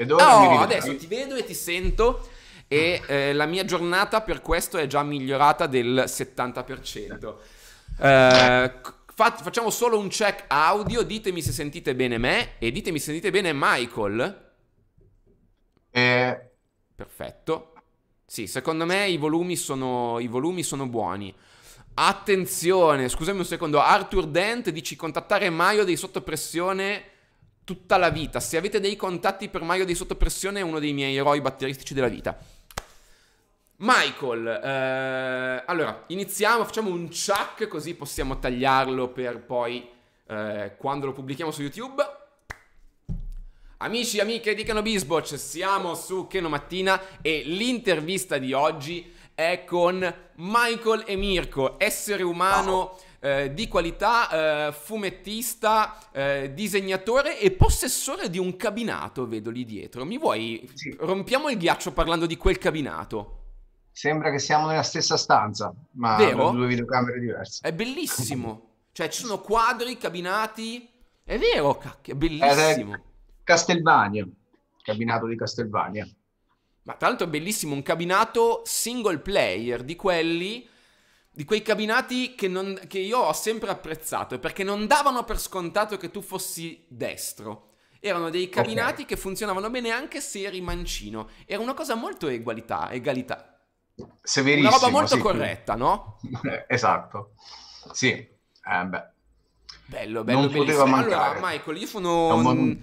Ed ora oh, adesso ti vedo e ti sento e eh, la mia giornata per questo è già migliorata del 70%. Eh, fat- facciamo solo un check audio, ditemi se sentite bene me e ditemi se sentite bene Michael. Eh. Perfetto. Sì, secondo me i volumi sono, i volumi sono buoni. Attenzione, scusami un secondo, Arthur Dent dici contattare Maio dei sottopressione tutta la vita. Se avete dei contatti per Mario di sottopressione è uno dei miei eroi batteristici della vita. Michael, eh, allora iniziamo, facciamo un chuck così possiamo tagliarlo per poi eh, quando lo pubblichiamo su YouTube. Amici amiche di Canobisboch, siamo su Keno Mattina e l'intervista di oggi è con Michael e Mirko, essere umano... Oh eh, di qualità eh, fumettista, eh, disegnatore e possessore di un cabinato, vedo lì dietro. Mi vuoi... Sì. Rompiamo il ghiaccio parlando di quel cabinato. Sembra che siamo nella stessa stanza, ma Vero? due videocamere diverse. È bellissimo. cioè ci sono quadri, cabinati... È vero, cacchio, è eh, bellissimo. Castelvania, cabinato di Castelvania. Ma tra l'altro è bellissimo, un cabinato single player di quelli di quei cabinati che, non, che io ho sempre apprezzato perché non davano per scontato che tu fossi destro. Erano dei cabinati okay. che funzionavano bene anche se eri mancino. Era una cosa molto egualità, egalità. Severissimo. Una roba molto sì, corretta, sì. no? esatto. Sì, eh, beh. Bello, bello, non bellissimo. Allora, Michael, io sono... Un...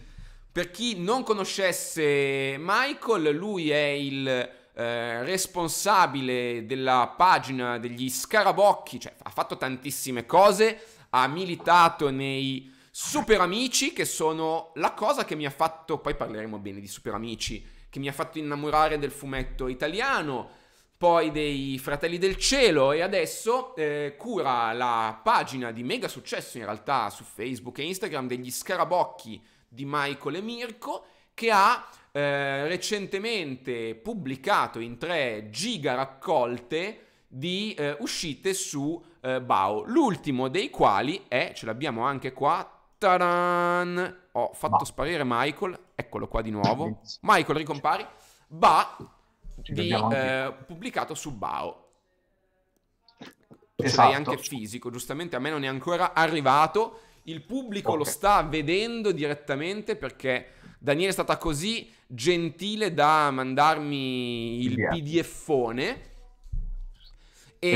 Per chi non conoscesse Michael, lui è il eh, responsabile della pagina degli Scarabocchi, cioè ha fatto tantissime cose, ha militato nei Super Amici che sono la cosa che mi ha fatto, poi parleremo bene di Super Amici, che mi ha fatto innamorare del fumetto italiano poi dei Fratelli del Cielo e adesso eh, cura la pagina di mega successo in realtà su Facebook e Instagram degli Scarabocchi di Michael e Mirko che ha eh, recentemente pubblicato in tre giga raccolte di eh, uscite su eh, BAO, l'ultimo dei quali è, ce l'abbiamo anche qua, taran, ho fatto bah. sparire Michael, eccolo qua di nuovo, Michael ricompari, Ba, di, eh, pubblicato su BAO. Esatto. Ce anche fisico, giustamente a me non è ancora arrivato, il pubblico okay. lo sta vedendo direttamente perché Daniele è stata così gentile da mandarmi il PDF. PDFone. E, e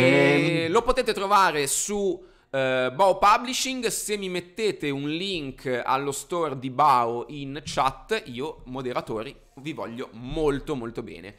ehm. lo potete trovare su Uh, Bao Publishing, se mi mettete un link allo store di Bao in chat, io moderatori vi voglio molto molto bene.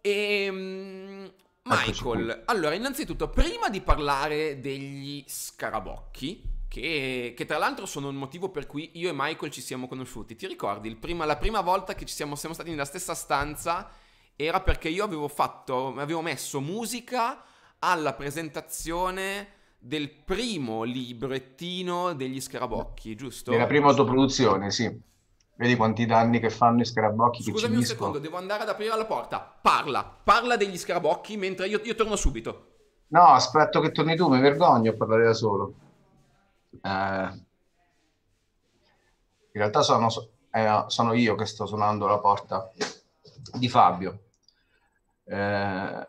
E, um, Michael, allora innanzitutto prima di parlare degli scarabocchi, che, che, tra l'altro sono il motivo per cui io e Michael ci siamo conosciuti. Ti ricordi? Prima, la prima volta che ci siamo, siamo stati nella stessa stanza era perché io avevo, fatto, avevo messo musica alla presentazione del primo librettino degli Scarabocchi, giusto? Della prima autoproduzione, sì. Vedi quanti danni che fanno i Scarabocchi. Scusami un secondo, devo andare ad aprire la porta. Parla, parla degli Scarabocchi mentre io, io torno subito. No, aspetto che torni tu, mi vergogno a parlare da solo. Eh, in realtà sono, eh, sono, io che sto suonando la porta di Fabio. Eh,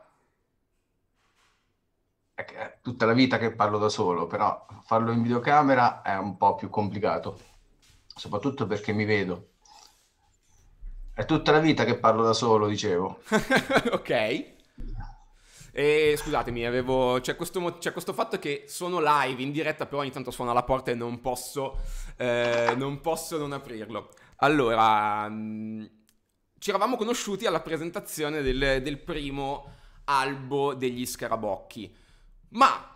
è tutta la vita che parlo da solo, però farlo in videocamera è un po' più complicato, soprattutto perché mi vedo. È tutta la vita che parlo da solo, dicevo. ok. E scusatemi, avevo... c'è, questo, c'è questo fatto che sono live in diretta, però ogni tanto suona la porta e non posso, eh, non, posso non aprirlo. Allora, mm, ci eravamo conosciuti alla presentazione del, del primo albo degli scarabocchi, ma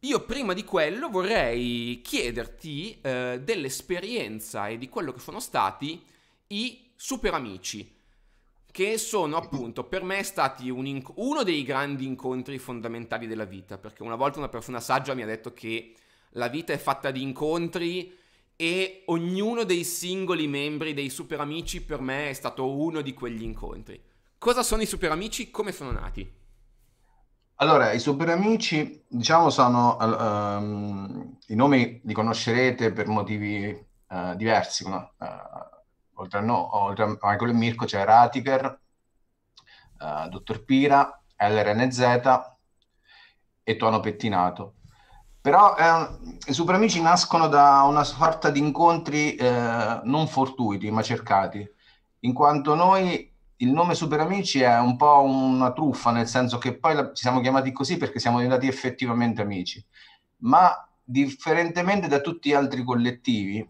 io prima di quello vorrei chiederti eh, dell'esperienza e di quello che sono stati i super amici che sono appunto per me stati un inc- uno dei grandi incontri fondamentali della vita, perché una volta una persona saggia mi ha detto che la vita è fatta di incontri e ognuno dei singoli membri dei super amici per me è stato uno di quegli incontri. Cosa sono i super amici? Come sono nati? Allora, i super amici, diciamo, sono um, i nomi li conoscerete per motivi uh, diversi, no? uh, eh, oltre a, no, oltre a Michael e Mirko c'è Ratiker, uh, eh, Dottor Pira, LRNZ e Tono Pettinato. Però eh, i Super Amici nascono da una sorta di incontri eh, non fortuiti ma cercati, in quanto noi il nome Super Amici è un po' una truffa, nel senso che poi la, ci siamo chiamati così perché siamo diventati effettivamente amici, ma differentemente da tutti gli altri collettivi,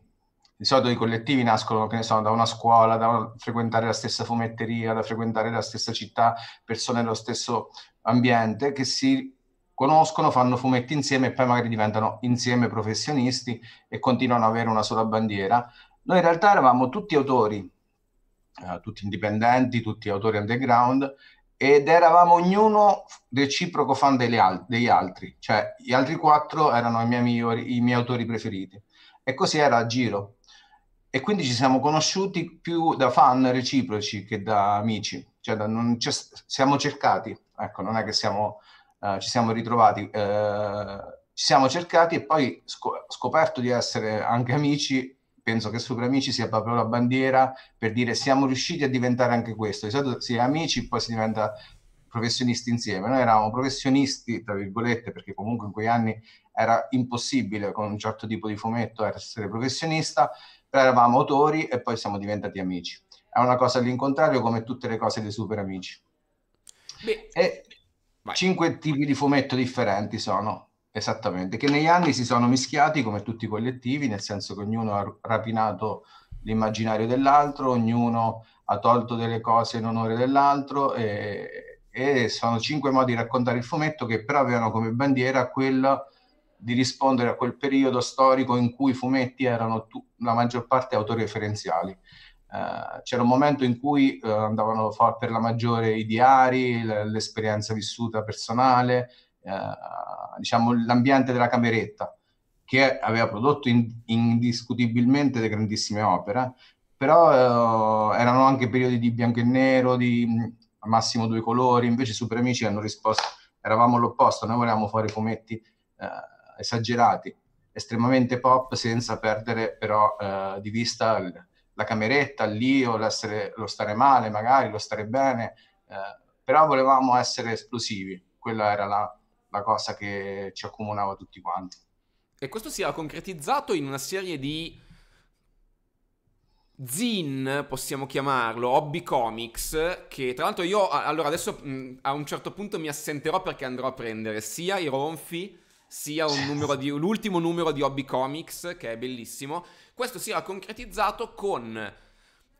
di solito i collettivi nascono, che ne so, da una scuola, da frequentare la stessa fumetteria, da frequentare la stessa città, persone dello stesso ambiente che si conoscono, fanno fumetti insieme e poi magari diventano insieme professionisti e continuano ad avere una sola bandiera. Noi in realtà eravamo tutti autori, eh, tutti indipendenti, tutti autori underground ed eravamo ognuno reciproco fan degli, al- degli altri, cioè gli altri quattro erano i miei, migliori, i miei autori preferiti. E così era a giro, e quindi ci siamo conosciuti più da fan reciproci che da amici, cioè da, non, ci, siamo cercati, ecco, non è che siamo, uh, ci siamo ritrovati, uh, ci siamo cercati e poi scoperto di essere anche amici penso che Super Amici sia proprio la bandiera per dire siamo riusciti a diventare anche questo. Di solito si è amici, poi si diventa professionisti insieme. Noi eravamo professionisti, tra virgolette, perché comunque in quegli anni era impossibile con un certo tipo di fumetto essere professionista eravamo autori e poi siamo diventati amici. È una cosa all'incontrario come tutte le cose dei super amici. Beh, e vai. cinque tipi di fumetto differenti sono, esattamente, che negli anni si sono mischiati come tutti i collettivi, nel senso che ognuno ha rapinato l'immaginario dell'altro, ognuno ha tolto delle cose in onore dell'altro e, e sono cinque modi di raccontare il fumetto che però avevano come bandiera quella di rispondere a quel periodo storico in cui i fumetti erano tu- la maggior parte autoreferenziali. Uh, c'era un momento in cui uh, andavano fa- per la maggiore i diari, l- l'esperienza vissuta personale, uh, diciamo l'ambiente della cameretta, che aveva prodotto in- indiscutibilmente delle grandissime opere, però erano anche periodi di bianco e nero, di al massimo due colori, invece Super Amici hanno risposto, eravamo l'opposto, noi volevamo fare fumetti esagerati, estremamente pop senza perdere però eh, di vista l- la cameretta, l'io, lo stare male magari, lo stare bene, eh, però volevamo essere esplosivi, quella era la, la cosa che ci accomunava tutti quanti. E questo si era concretizzato in una serie di zin, possiamo chiamarlo, hobby comics, che tra l'altro io, allora adesso mh, a un certo punto mi assenterò perché andrò a prendere sia i ronfi sia numero di, l'ultimo numero di Hobby Comics, che è bellissimo. Questo si era concretizzato con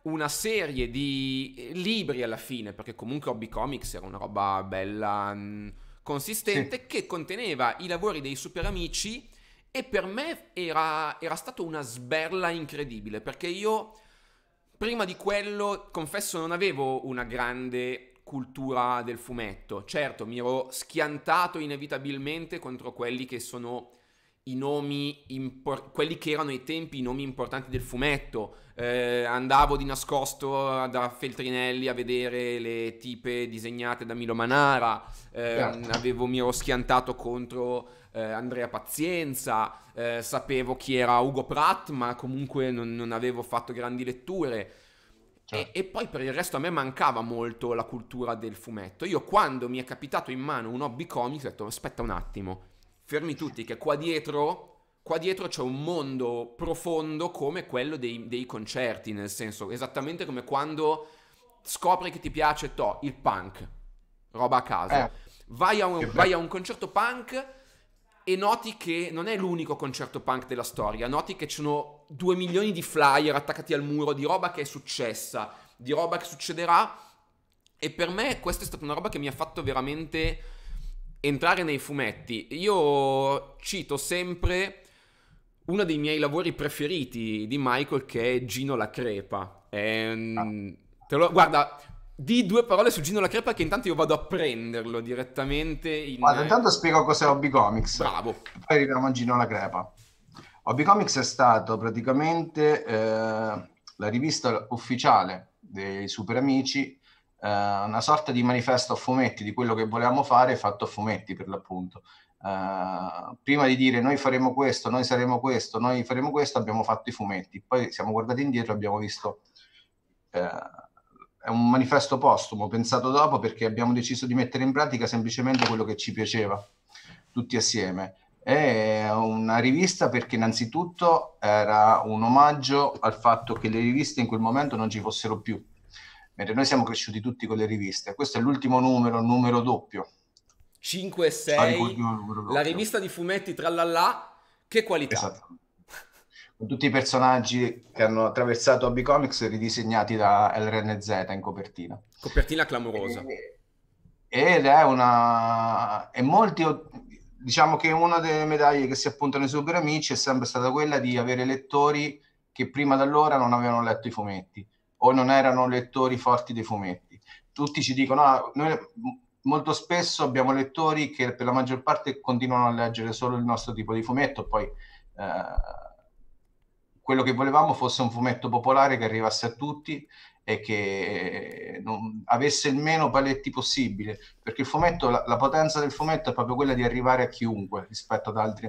una serie di libri alla fine, perché comunque Hobby Comics era una roba bella, mh, mm, consistente, sì. che conteneva i lavori dei super amici e per me era, era stata una sberla incredibile, perché io prima di quello, confesso, non avevo una grande cultura del fumetto. Certo, mi ero schiantato inevitabilmente contro quelli che sono i nomi, impor- quelli che erano ai tempi i nomi importanti del fumetto. Eh, andavo di nascosto da Feltrinelli a vedere le tipe disegnate da Milo Manara, eh, avevo, mi ero schiantato contro eh, Andrea Pazienza, eh, sapevo chi era Ugo Pratt, ma comunque non, non avevo fatto grandi letture. Certo. E, e, poi per il resto a me mancava molto la cultura del fumetto. Io quando mi è capitato in mano un hobby comics ho detto aspetta un attimo, fermi tutti che qua dietro, qua dietro c'è un mondo profondo come quello dei, dei concerti, nel senso esattamente come quando scopri che ti piace to, il punk, roba a casa. Eh. Vai, a un, vai a un concerto punk e noti che non è l'unico concerto punk della storia, noti che ci sono due milioni di flyer attaccati al muro di roba che è successa, di roba che succederà e per me questa è stata una roba che mi ha fatto veramente entrare nei fumetti. Io cito sempre uno dei miei lavori preferiti di Michael che è Gino la crepa. È... Ehm, ah. Lo... guarda, di due parole su Gino La Crepa che intanto io vado a prenderlo direttamente in... Guarda, intanto spiego cos'è Hobby Comics. Bravo. Poi arriviamo a Gino La Crepa. Hobby Comics è stato praticamente eh, la rivista ufficiale dei Super Amici, eh, una sorta di manifesto a fumetti di quello che volevamo fare fatto a fumetti per l'appunto. Eh, prima di dire noi faremo questo, noi saremo questo, noi faremo questo, abbiamo fatto i fumetti. Poi siamo guardati indietro e abbiamo visto eh, è un manifesto postumo pensato dopo perché abbiamo deciso di mettere in pratica semplicemente quello che ci piaceva tutti assieme. È una rivista perché innanzitutto era un omaggio al fatto che le riviste in quel momento non ci fossero più, mentre noi siamo cresciuti tutti con le riviste. Questo è l'ultimo numero, numero doppio. 5 e 6, la rivista di fumetti, tra l'allà, che qualità. Esatto con tutti i personaggi che hanno attraversato Hobby Comics ridisegnati da LRNZ in copertina. Copertina clamorosa. E, ed è una... e molti... diciamo che una delle medaglie che si appuntano ai Super Amici è sempre stata quella di avere lettori che prima d'allora non avevano letto i fumetti o non erano lettori forti dei fumetti. Tutti ci dicono, ah, noi molto spesso abbiamo lettori che per la maggior parte continuano a leggere solo il nostro tipo di fumetto, poi... Eh, quello che volevamo fosse un fumetto popolare che arrivasse a tutti e che eh, non, avesse il meno paletti possibile, perché il fumetto, la, la, potenza del fumetto è proprio quella di arrivare a chiunque rispetto ad altri.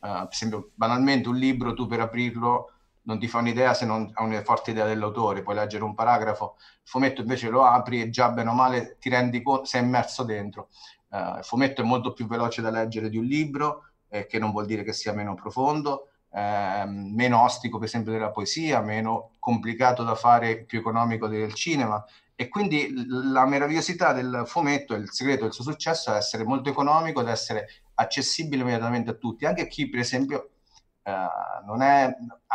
Uh, per esempio, banalmente un libro, tu per aprirlo non ti fa un'idea se non hai una forte idea dell'autore, puoi leggere un paragrafo, il fumetto invece lo apri e già bene o male ti rendi conto, sei immerso dentro. Uh, il fumetto è molto più veloce da leggere di un libro, eh, che non vuol dire che sia meno profondo, eh, meno ostico per esempio della poesia, meno complicato da fare, più economico del cinema. E quindi la meravigliosità del fumetto il segreto del suo successo è essere molto economico ed essere accessibile immediatamente a tutti, anche chi per esempio eh, non è,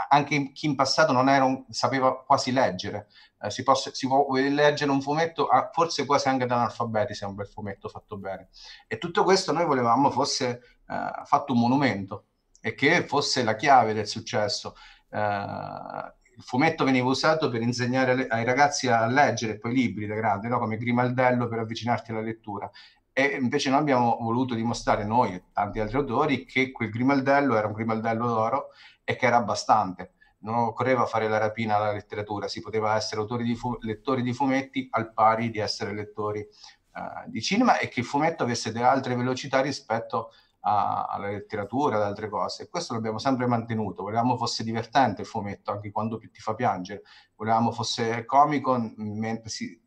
anche chi in passato non un, sapeva quasi leggere, uh, si, posso, si, può leggere un fumetto, uh, forse quasi anche da analfabeti, se è un bel fumetto fatto bene. E tutto questo noi volevamo fosse eh, fatto un monumento, e che fosse la chiave del successo. Eh, il fumetto veniva usato per insegnare ai ragazzi a leggere poi libri da grande, no? come grimaldello per avvicinarti alla lettura. E invece noi abbiamo voluto dimostrare, noi e tanti altri autori, che quel grimaldello era un grimaldello d'oro e che era abbastanza. Non occorreva fare la rapina alla letteratura, si poteva essere autori di fu- lettori di fumetti al pari di essere lettori uh, di cinema e che il fumetto avesse delle altre velocità rispetto a, alla letteratura, ad altre cose. E questo l'abbiamo sempre mantenuto. Volevamo fosse divertente il fumetto, anche quando ti fa piangere. Volevamo fosse comico mentre si,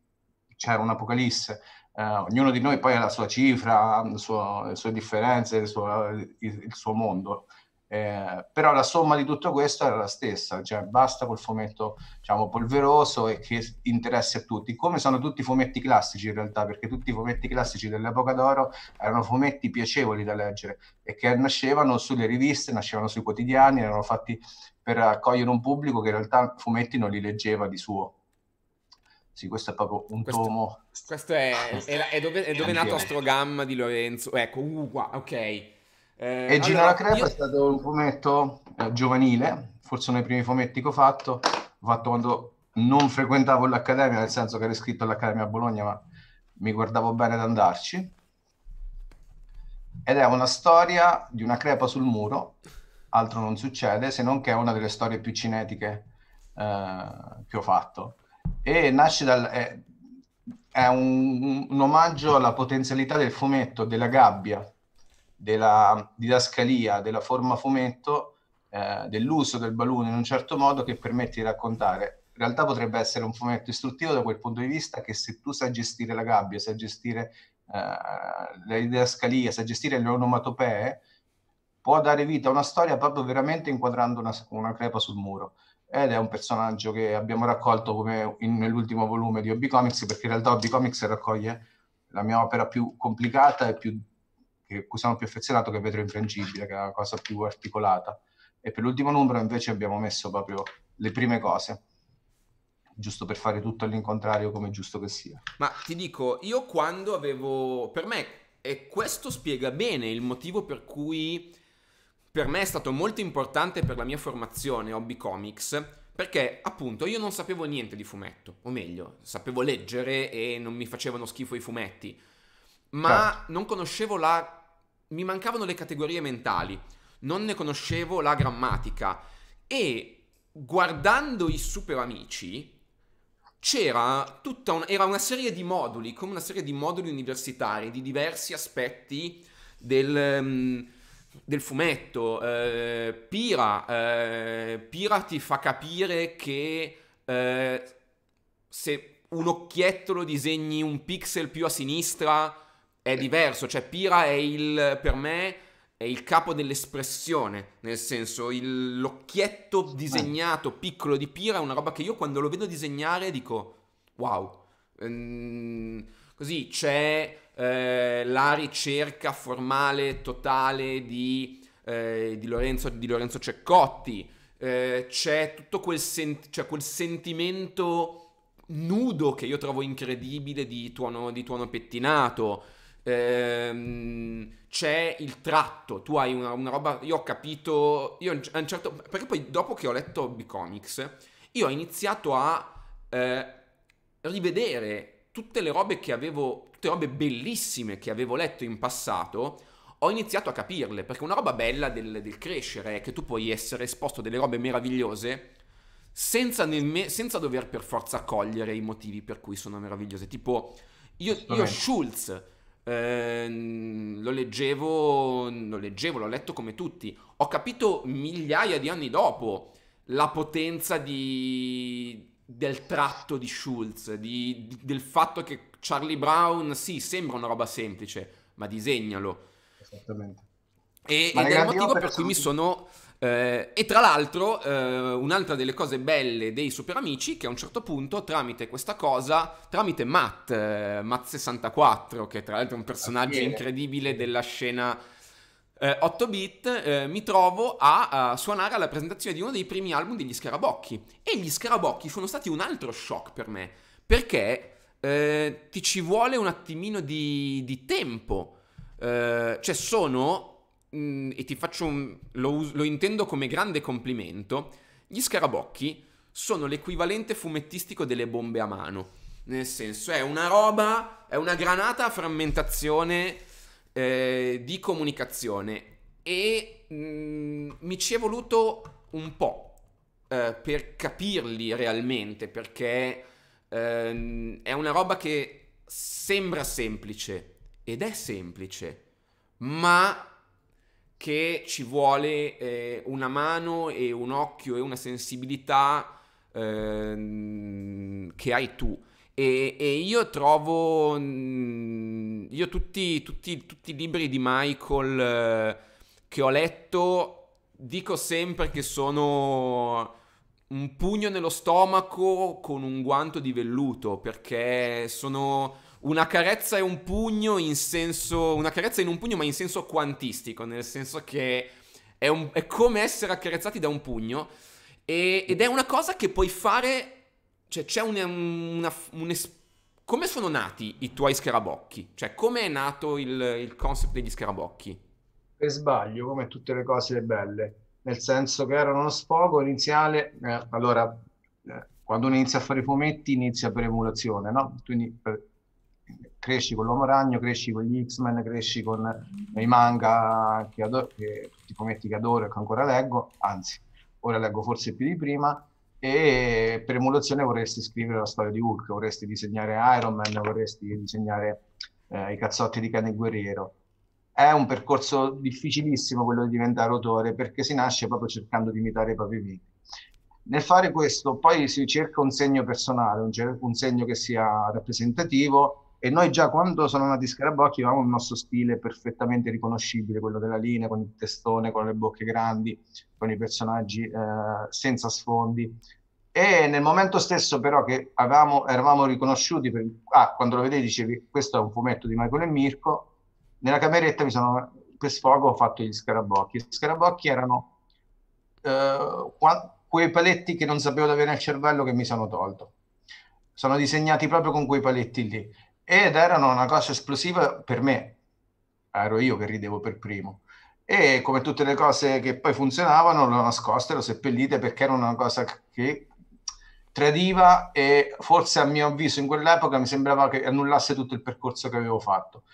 c'era un'apocalisse. Uh, eh, ognuno di noi poi ha la sua cifra, suo, le sue differenze, il suo, il, il suo mondo. Eh, però la somma di tutto questo era la stessa, cioè basta col fumetto diciamo, polveroso e che interessa a tutti, come sono tutti i fumetti classici in realtà, perché tutti i fumetti classici dell'epoca d'oro erano fumetti piacevoli da leggere e che nascevano sulle riviste, nascevano sui quotidiani, erano fatti per accogliere un pubblico che in realtà fumetti non li leggeva di suo. Sì, questo è proprio un questo, tomo. Questo è, è, è dove, è dove è nato Astrogam di Lorenzo. Ecco, uh, ok eh, e Gino allora, la Crepa io... è stato un fumetto eh, giovanile, forse uno dei primi fumetti che ho fatto, ho fatto quando non frequentavo l'Accademia, nel senso che ero iscritto all'Accademia a Bologna, ma mi guardavo bene ad andarci. Ed è una storia di una crepa sul muro, altro non succede, se non che è una delle storie più cinetiche eh, che ho fatto. E nasce dal... È, è un, un omaggio alla potenzialità del fumetto, della gabbia, della didascalia, della forma fumetto, eh, dell'uso del balloon in un certo modo che permette di raccontare. In realtà potrebbe essere un fumetto istruttivo da quel punto di vista che se tu sai gestire la gabbia, sai gestire eh, la didascalia, sai gestire le onomatopee, può dare vita a una storia proprio veramente inquadrando una, una, crepa sul muro. Ed è un personaggio che abbiamo raccolto come in, nell'ultimo volume di Hobby Comics, perché in realtà Hobby Comics raccoglie la mia opera più complicata e più che sono più affezionato che Vetro Infrangibile, che è la cosa più articolata. E per l'ultimo numero invece abbiamo messo proprio le prime cose, giusto per fare tutto all'incontrario come giusto che sia. Ma ti dico, io quando avevo... per me, e questo spiega bene il motivo per cui per me è stato molto importante per la mia formazione Hobby Comics, perché appunto io non sapevo niente di fumetto, o meglio, sapevo leggere e non mi facevano schifo i fumetti, ma certo. non conoscevo la mi mancavano le categorie mentali, non ne conoscevo la grammatica e guardando i Super Amici c'era tutta un, era una serie di moduli, come una serie di moduli universitari di diversi aspetti del, mm, del fumetto. Eh, Pira, eh, Pira ti fa capire che eh, se un occhietto lo disegni un pixel più a sinistra è diverso, cioè Pira è il, per me, è il capo dell'espressione, nel senso il, l'occhietto disegnato piccolo di Pira è una roba che io quando lo vedo disegnare dico wow, ehm, così c'è eh, la ricerca formale totale di, eh, di, Lorenzo, di Lorenzo, Ceccotti, eh, c'è tutto quel, sen- cioè quel sentimento nudo che io trovo incredibile di tuono, di tuono pettinato ehm, c'è il tratto, tu hai una, una, roba, io ho capito, io a un certo, perché poi dopo che ho letto B-Comics, io ho iniziato a eh, rivedere tutte le robe che avevo, tutte le robe bellissime che avevo letto in passato, ho iniziato a capirle, perché una roba bella del, del crescere è che tu puoi essere esposto a delle robe meravigliose senza, me, senza, dover per forza cogliere i motivi per cui sono meravigliose. Tipo, io, io Schulz Ehm, lo leggevo, lo leggevo, l'ho letto come tutti. Ho capito migliaia di anni dopo la potenza di, del tratto di Schultz, di, di, del fatto che Charlie Brown, sì, sembra una roba semplice, ma disegnalo. Esattamente. E, ed è il motivo per cui mi sono eh, e tra l'altro, eh, un'altra delle cose belle dei Super Amici che a un certo punto, tramite questa cosa, tramite Matt, eh, Matt64, che tra l'altro è un personaggio incredibile della scena 8 eh, bit, eh, mi trovo a, a, suonare alla presentazione di uno dei primi album degli Scarabocchi. E gli Scarabocchi sono stati un altro shock per me, perché eh, ti ci vuole un attimino di, di tempo. cioè, sono mh, mm, e ti faccio un, lo, lo intendo come grande complimento, gli scarabocchi sono l'equivalente fumettistico delle bombe a mano. Nel senso, è una roba, è una granata a frammentazione eh, di comunicazione. E mh, mm, mi ci è voluto un po' eh, per capirli realmente, perché eh, è una roba che sembra semplice, ed è semplice, ma che ci vuole eh, una mano e un occhio e una sensibilità eh, che hai tu. E, e io trovo, mm, io tutti, tutti, tutti, i libri di Michael eh, che ho letto, dico sempre che sono un pugno nello stomaco con un guanto di velluto, perché sono una carezza e un pugno in senso... una carezza in un pugno ma in senso quantistico, nel senso che è, un, è come essere accarezzati da un pugno e, ed è una cosa che puoi fare... Cioè c'è un, una, un come sono nati i tuoi scarabocchi? Cioè, come è nato il, il, concept degli scarabocchi? Per sbaglio, come tutte le cose belle, nel senso che erano uno sfogo iniziale. Eh, allora, eh, quando uno inizia a fare i fumetti, inizia per emulazione, no? Quindi per, eh, cresci con l'Uomo Ragno, cresci con gli X-Men, cresci con i manga che, adoro, che ti prometti che adoro e che ancora leggo, anzi, ora leggo forse più di prima, e per emulazione vorresti scrivere la storia di Hulk, vorresti disegnare Iron Man, vorresti disegnare eh, i cazzotti di cane guerriero. È un percorso difficilissimo quello di diventare autore perché si nasce proprio cercando di imitare i propri vini. Nel fare questo poi si cerca un segno personale, un, un segno che sia rappresentativo, e noi già quando sono nati Scarabocchi avevamo il nostro stile perfettamente riconoscibile, quello della linea, con il testone, con le bocche grandi, con i personaggi eh, senza sfondi. E nel momento stesso però che avevamo, eravamo riconosciuti, per, ah, quando lo vedete dicevi questo è un fumetto di Michael e Mirko, nella cameretta mi sono, per sfogo ho fatto gli scarabocchi. Gli scarabocchi erano eh, quei paletti che non sapevo di avere nel cervello che mi sono tolto. Sono disegnati proprio con quei paletti lì ed erano una cosa esplosiva per me. Ero io che ridevo per primo. E come tutte le cose che poi funzionavano, lo nascoste, lo seppellite perché era una cosa che tradiva e forse a mio avviso in quell'epoca mi sembrava che annullasse tutto il percorso che avevo fatto.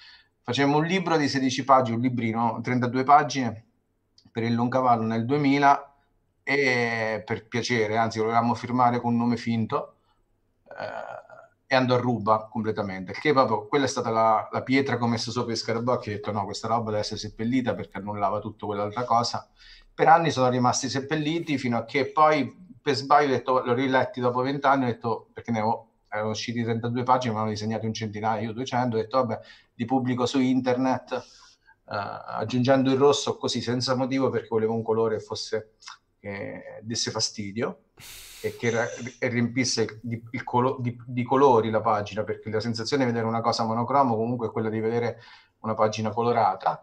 Facevamo un libro di 16 pagine, un librino, 32 pagine per il Loncavallo nel 2000 e per piacere, anzi volevamo firmare con un nome finto. Eh, e andò a ruba completamente. Che proprio quella è stata la, la pietra che ho messo sopra i scarabocchi. Ho detto: no, questa roba deve essere seppellita perché annullava tutto quell'altra cosa. Per anni sono rimasti seppelliti fino a che poi per sbaglio ho detto, l'ho riletti dopo vent'anni. Ho detto perché ne avevo erano usciti 32 pagine, ma ne ho disegnati un centinaio, 200. Ho detto vabbè, li pubblico su internet eh, aggiungendo il rosso così senza motivo perché volevo un colore che fosse, che desse fastidio e che riempisse di, colo- di, di, colori la pagina, perché la sensazione di vedere una cosa monocromo comunque è quella di vedere una pagina colorata.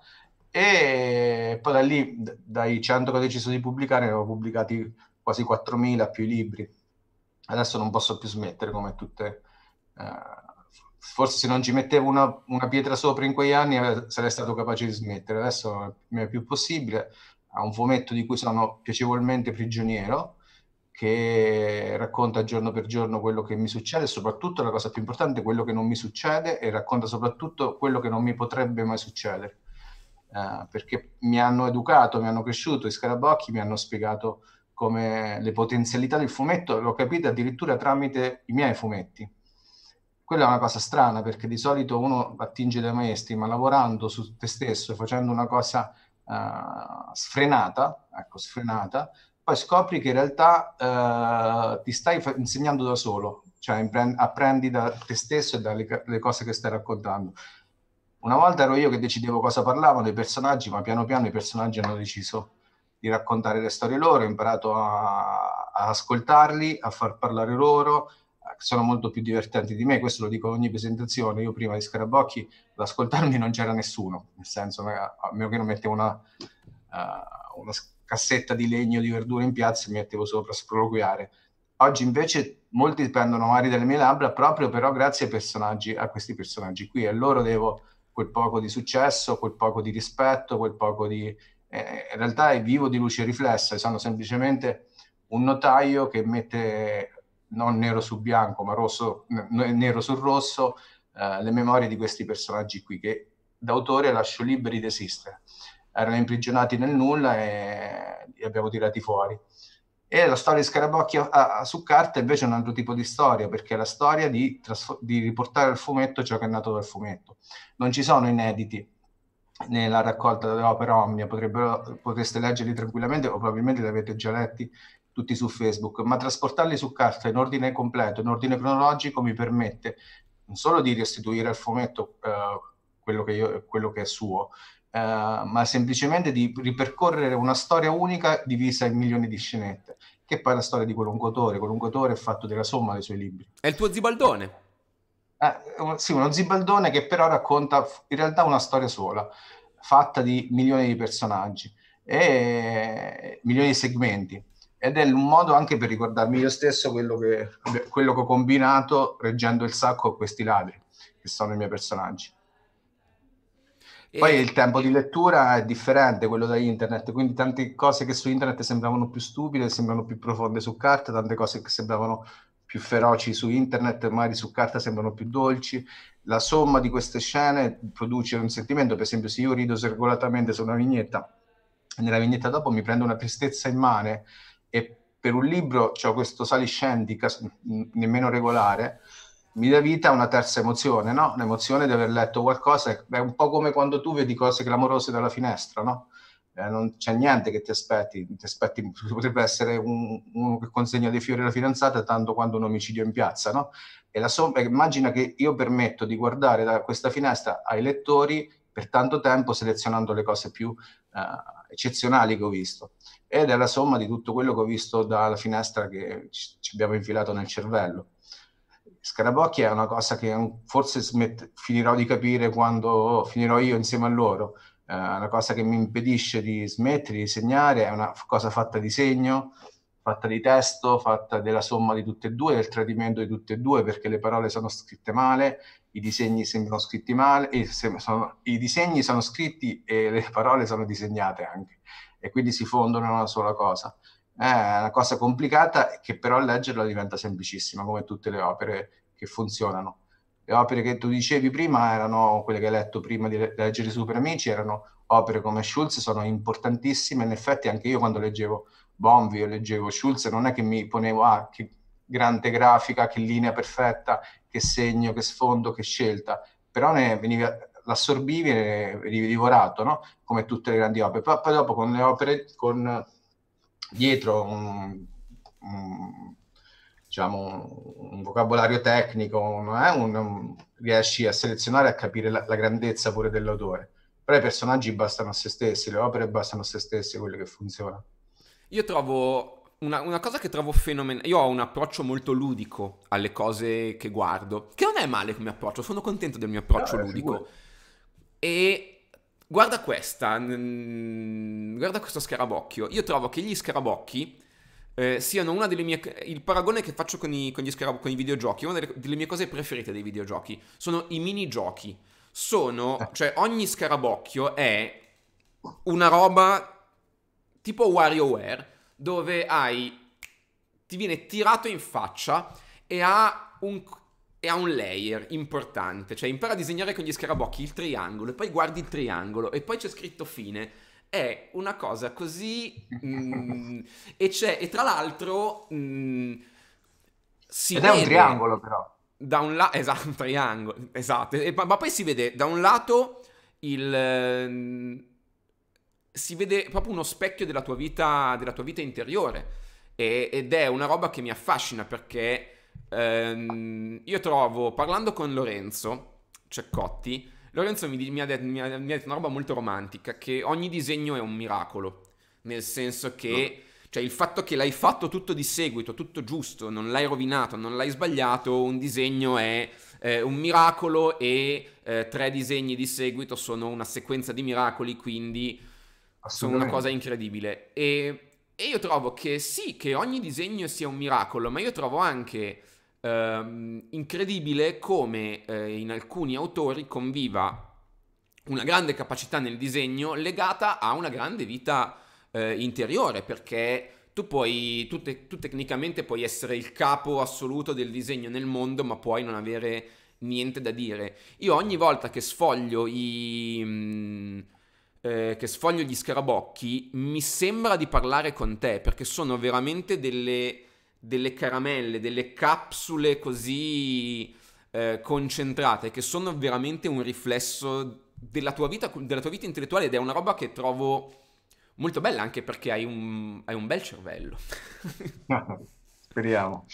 E poi da lì, dai 100 che ho deciso di pubblicare, ne ho pubblicati quasi 4.000 più libri. Adesso non posso più smettere come tutte... Eh, forse se non ci mettevo una, una, pietra sopra in quegli anni eh, sarei stato capace di smettere. Adesso mi è più possibile. ha un fumetto di cui sono piacevolmente prigioniero che racconta giorno per giorno quello che mi succede e soprattutto la cosa più importante, quello che non mi succede e racconta soprattutto quello che non mi potrebbe mai succedere. Uh, perché mi hanno educato, mi hanno cresciuto, i scarabocchi mi hanno spiegato come le potenzialità del fumetto, l'ho capito addirittura tramite i miei fumetti. Quella è una cosa strana perché di solito uno attinge dai maestri, ma lavorando su te stesso e facendo una cosa uh, sfrenata, ecco, sfrenata, poi scopri che in realtà eh, ti stai fa- insegnando da solo, cioè impre- apprendi da te stesso e dalle cose che stai raccontando. Una volta ero io che decidevo cosa parlavano i personaggi, ma piano piano i personaggi hanno deciso di raccontare le storie loro, ho imparato a, a ascoltarli, a far parlare loro, eh, sono molto più divertenti di me, questo lo dico in ogni presentazione, io prima di Scarabocchi ad ascoltarmi non c'era nessuno, nel senso eh, a meno che non mettevo una, uh, una cassetta di legno di verdura in piazza e mi mettevo sopra a sproloquiare. Oggi invece molti prendono mari dalle mie labbra proprio però grazie ai personaggi, a questi personaggi qui, a loro devo quel poco di successo, quel poco di rispetto, quel poco di... Eh, in realtà è vivo di luce riflessa, sono semplicemente un notaio che mette non nero su bianco, ma rosso, nero su rosso, eh, le memorie di questi personaggi qui, che d'autore lascio liberi di esistere erano imprigionati nel nulla e li abbiamo tirati fuori. E la storia di Scarabocchi a, a, su carta invece è un altro tipo di storia, perché è la storia di, trasfo- di riportare al fumetto ciò che è nato dal fumetto. Non ci sono inediti nella raccolta dell'opera Omnia, potreste leggerli tranquillamente o probabilmente li avete già letti tutti su Facebook, ma trasportarli su carta in ordine completo, in ordine cronologico, mi permette non solo di restituire al fumetto eh, quello, che io, quello che è suo, eh, ma semplicemente di ripercorrere una storia unica divisa in milioni di scenette, che poi è la storia di qualunque autore. Qualunque autore è fatto della somma dei suoi libri. È il tuo zibaldone. Eh, sì, uno zibaldone che però racconta in realtà una storia sola, fatta di milioni di personaggi e milioni di segmenti. Ed è un modo anche per ricordarmi io stesso quello che, quello che ho combinato reggendo il sacco a questi ladri, che sono i miei personaggi. Poi il tempo di lettura è differente quello da internet, quindi tante cose che su internet sembravano più stupide sembrano più profonde su carta, tante cose che sembravano più feroci su internet, magari su carta sembrano più dolci. La somma di queste scene produce un sentimento, per esempio se io rido sregolatamente su una vignetta e nella vignetta dopo mi prendo una tristezza immane e per un libro ho questo saliscendi nemmeno regolare, mi dà vita a una terza emozione, no? L'emozione di aver letto qualcosa, è un po' come quando tu vedi cose clamorose dalla finestra, no? Eh, non c'è niente che ti aspetti, ti aspetti potrebbe essere uno un che consegna dei fiori alla fidanzata tanto quanto un omicidio in piazza, no? E la somma, immagina che io permetto di guardare da questa finestra ai lettori per tanto tempo selezionando le cose più eh, eccezionali che ho visto. Ed è la somma di tutto quello che ho visto dalla finestra che ci abbiamo infilato nel cervello. Scarabocchi è una cosa che forse smet- finirò di capire quando finirò io insieme a loro. Eh, è una cosa che mi impedisce di smettere di segnare, è una cosa fatta di segno, fatta di testo, fatta della somma di tutte e due, del tradimento di tutte e due, perché le parole sono scritte male, i disegni sembrano scritti male, sono, i disegni sono scritti e le parole sono disegnate anche, e quindi si fondono in una sola cosa. Eh, è una cosa complicata che però leggerla diventa semplicissima come tutte le opere che funzionano. Le opere che tu dicevi prima erano quelle che hai letto prima di leggere Super Amici, erano opere come Schulz, sono importantissime. In effetti anche io quando leggevo Bonvi o leggevo Schulz non è che mi ponevo ah, che grande grafica, che linea perfetta, che segno, che sfondo, che scelta, però ne veniva l'assorbivi e venivi divorato, no? come tutte le grandi opere. Poi, poi dopo con le opere, con dietro un, un, diciamo, un vocabolario tecnico, eh? un, riesci a selezionare e a capire la, la, grandezza pure dell'autore. Però i personaggi bastano a se stessi, le opere bastano a se stesse, quello che funziona. Io trovo una, una, cosa che trovo fenomenale. Io ho un approccio molto ludico alle cose che guardo, che non è male come approccio, sono contento del mio approccio no, eh, ludico. E Guarda questa, guarda questo scarabocchio. Io trovo che gli scarabocchi eh, siano una delle mie... Il paragone che faccio con i, con gli scarabocchi, con i videogiochi, una delle, delle, mie cose preferite dei videogiochi. Sono i minigiochi. Sono... Eh. Cioè, ogni scarabocchio è una roba tipo WarioWare, dove hai... Ti viene tirato in faccia e ha un, che ha un layer importante, cioè impara a disegnare con gli scarabocchi il triangolo e poi guardi il triangolo e poi c'è scritto fine. È una cosa così... mh, mm, e c'è, e tra l'altro... Mh, mm, si Ed è un triangolo però. Da un lato, esatto, un triangolo, esatto. E, ma, ma poi si vede da un lato il... Mm, si vede proprio uno specchio della tua vita, della tua vita interiore. E, ed è una roba che mi affascina perché ehm, io trovo, parlando con Lorenzo Ceccotti, Lorenzo mi, mi, ha detto, mi, ha, mi, ha detto, una roba molto romantica, che ogni disegno è un miracolo, nel senso che... Cioè il fatto che l'hai fatto tutto di seguito, tutto giusto, non l'hai rovinato, non l'hai sbagliato, un disegno è eh, un miracolo e eh, tre disegni di seguito sono una sequenza di miracoli, quindi sono una cosa incredibile. E e io trovo che sì, che ogni disegno sia un miracolo, ma io trovo anche ehm, incredibile come eh, in alcuni autori conviva una grande capacità nel disegno legata a una grande vita eh, interiore, perché tu puoi, tu, te, tu tecnicamente puoi essere il capo assoluto del disegno nel mondo, ma puoi non avere niente da dire. Io ogni volta che sfoglio i... Mh, mm, eh, che sfoglio gli scarabocchi, mi sembra di parlare con te, perché sono veramente delle, delle caramelle, delle capsule così eh, concentrate, che sono veramente un riflesso della tua, vita, della tua vita intellettuale ed è una roba che trovo molto bella anche perché hai un, hai un bel cervello. Speriamo.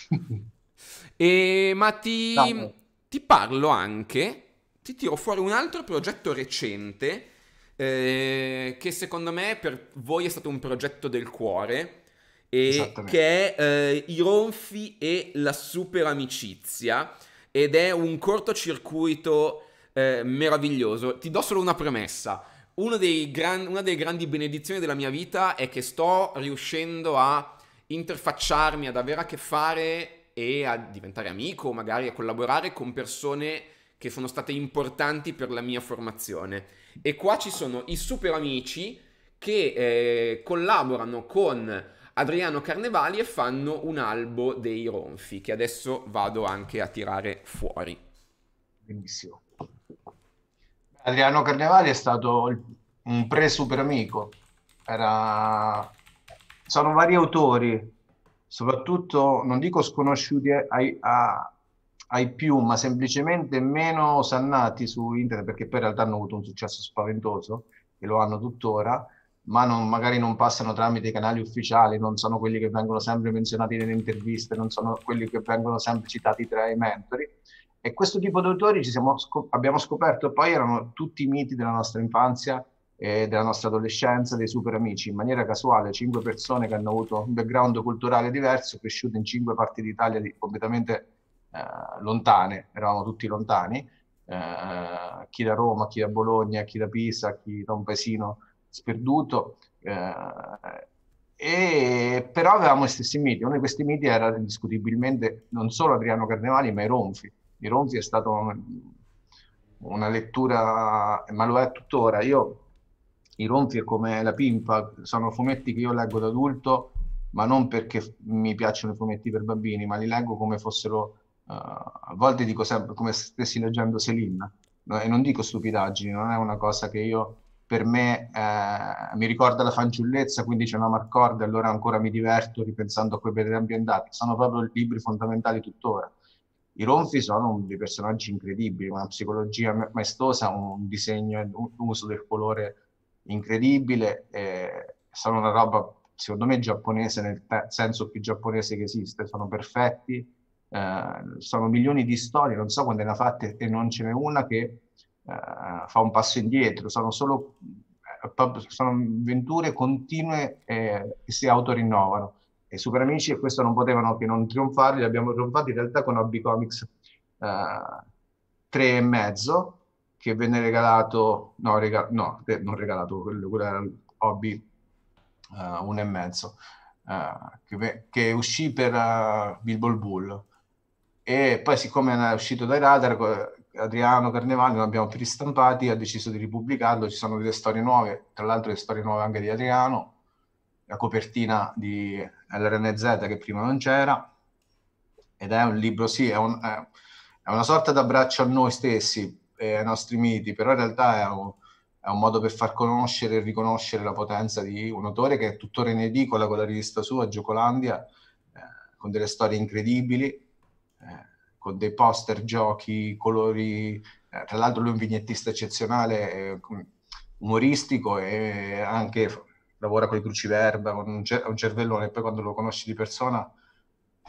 E, ma ti, no. ti parlo anche, ti tiro fuori un altro progetto recente eh, che secondo me per voi è stato un progetto del cuore e che è eh, I ronfi e la super amicizia ed è un cortocircuito eh, meraviglioso. Ti do solo una premessa. Uno gran- una delle grandi benedizioni della mia vita è che sto riuscendo a interfacciarmi, ad avere a che fare e a diventare amico, magari a collaborare con persone che sono state importanti per la mia formazione. E qua ci sono i super amici che eh, collaborano con Adriano Carnevali e fanno un albo dei ronfi, che adesso vado anche a tirare fuori. Benissimo. Adriano Carnevali è stato un pre-super amico. Era... Sono vari autori, soprattutto non dico sconosciuti eh, ai, a, ai più, ma semplicemente meno sannati su internet, perché poi in realtà hanno avuto un successo spaventoso e lo hanno tuttora, ma non, magari non passano tramite i canali ufficiali, non sono quelli che vengono sempre menzionati nelle interviste, non sono quelli che vengono sempre citati tra i mentori. E questo tipo di autori scop- abbiamo scoperto poi erano tutti i miti della nostra infanzia e della nostra adolescenza, dei super amici, in maniera casuale, cinque persone che hanno avuto un background culturale diverso, cresciute in cinque parti d'Italia completamente eh, lontane, eravamo tutti lontani, eh, chi da Roma, chi da Bologna, chi da Pisa, chi da un paesino sperduto, eh, e, però avevamo gli stessi miti. Uno di questi miti era indiscutibilmente non solo Adriano Carnevali, ma i Ronfi. I Ronfi è stata una lettura, ma lo è tuttora. Io i ronfi è come la pimpa, sono fumetti che io leggo da adulto, ma non perché mi piacciono i fumetti per bambini, ma li leggo come fossero eh, a volte dico sempre come se stessi leggendo Selin, no? e non dico stupidaggini, non è una cosa che io per me eh, mi ricorda la fanciullezza, quindi c'è una marcord e allora ancora mi diverto ripensando a quei periodi ambientati. Sono proprio libri fondamentali tuttora. I Ronfi sono dei personaggi incredibili, una psicologia maestosa, un disegno, e un uso del colore incredibile, eh, sono una roba secondo me giapponese nel te- senso più giapponese che esiste, sono perfetti, eh, sono milioni di storie, non so quando ne ha fatte e non ce n'è una che eh, fa un passo indietro, sono solo eh, sono avventure continue eh, che si autorinnovano. E Super Amici, e questo non potevano che non trionfare, li abbiamo trionfati in realtà con Hobby Comics eh, 3 e mezzo, che venne regalato, no, rega- no re- eh, non regalato, quello, quello era Hobby uh, 1 e mezzo, uh, che, ve- che, uscì per uh, Bilbo Bull e poi siccome è uscito dai radar Adriano Carnevale non abbiamo più ristampati ha deciso di ripubblicarlo ci sono delle storie nuove tra l'altro le storie nuove anche di Adriano la copertina di LRNZ che prima non c'era ed è un libro sì è, un, è una sorta d'abbraccio a noi stessi e ai nostri miti però in realtà è un, è un modo per far conoscere e riconoscere la potenza di un autore che è tuttora in edicola con la rivista sua Giocolandia eh, con delle storie incredibili eh, con dei poster, giochi, colori. Eh, tra l'altro lui è un vignettista eccezionale, umoristico e anche lavora con i cruciverba, con un, cer- un cervellone, e poi quando lo conosci di persona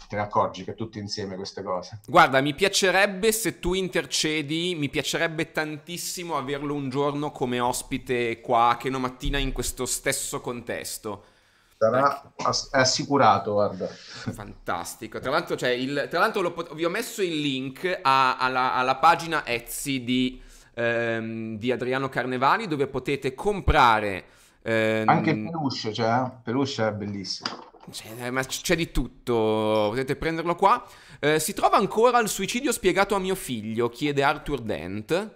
te ne accorgi che tutti insieme queste cose. Guarda, mi piacerebbe se tu intercedi, mi piacerebbe tantissimo averlo un giorno come ospite qua che Cheno Mattina in questo stesso contesto sarà ass- assicurato. Guarda. Fantastico. Tra l'altro, cioè, il, tra l'altro pot- vi ho messo il link a, alla, alla, pagina Etsy di, ehm, di, Adriano Carnevali dove potete comprare. Ehm... Anche Peluche, cioè, eh? Peluche è bellissimo. C'è, cioè, eh, ma c'è di tutto, potete prenderlo qua. Eh, si trova ancora il suicidio spiegato a mio figlio, chiede Arthur Dent.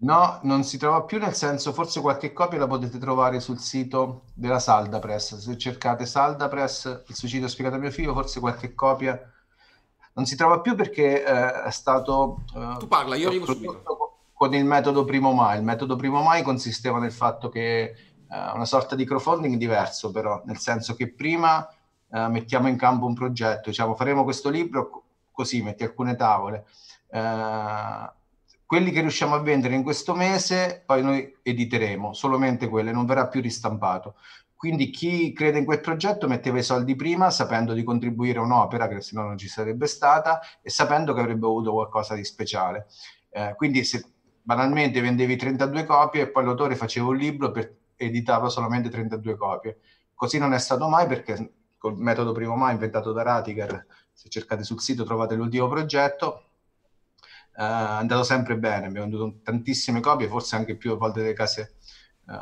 No, non si trova più, nel senso forse qualche copia la potete trovare sul sito della Salda Press. Se cercate Salda Press, il suicidio spiegato a mio figlio, forse qualche copia non si trova più perché eh, è stato... Eh, tu parla, io arrivo subito. Con il metodo Primo Mai. Il metodo Primo Mai consisteva nel fatto che eh, una sorta di crowdfunding diverso però, nel senso che prima eh, mettiamo in campo un progetto, diciamo faremo questo libro così, metti alcune tavole. Eh, quelli che riusciamo a vendere in questo mese, poi noi editeremo, solamente quelle, non verrà più ristampato. Quindi chi crede in quel progetto metteva i soldi prima sapendo di contribuire a un'opera che se no non ci sarebbe stata e sapendo che avrebbe avuto qualcosa di speciale. Eh, quindi se banalmente vendevi 32 copie e poi l'autore faceva un libro per editava solamente 32 copie. Così non è stato mai perché col metodo primo mai inventato da Ratiger, se cercate sul sito trovate l'ultimo progetto, eh, è andato sempre bene, abbiamo venduto tantissime copie, forse anche più a volte delle case eh,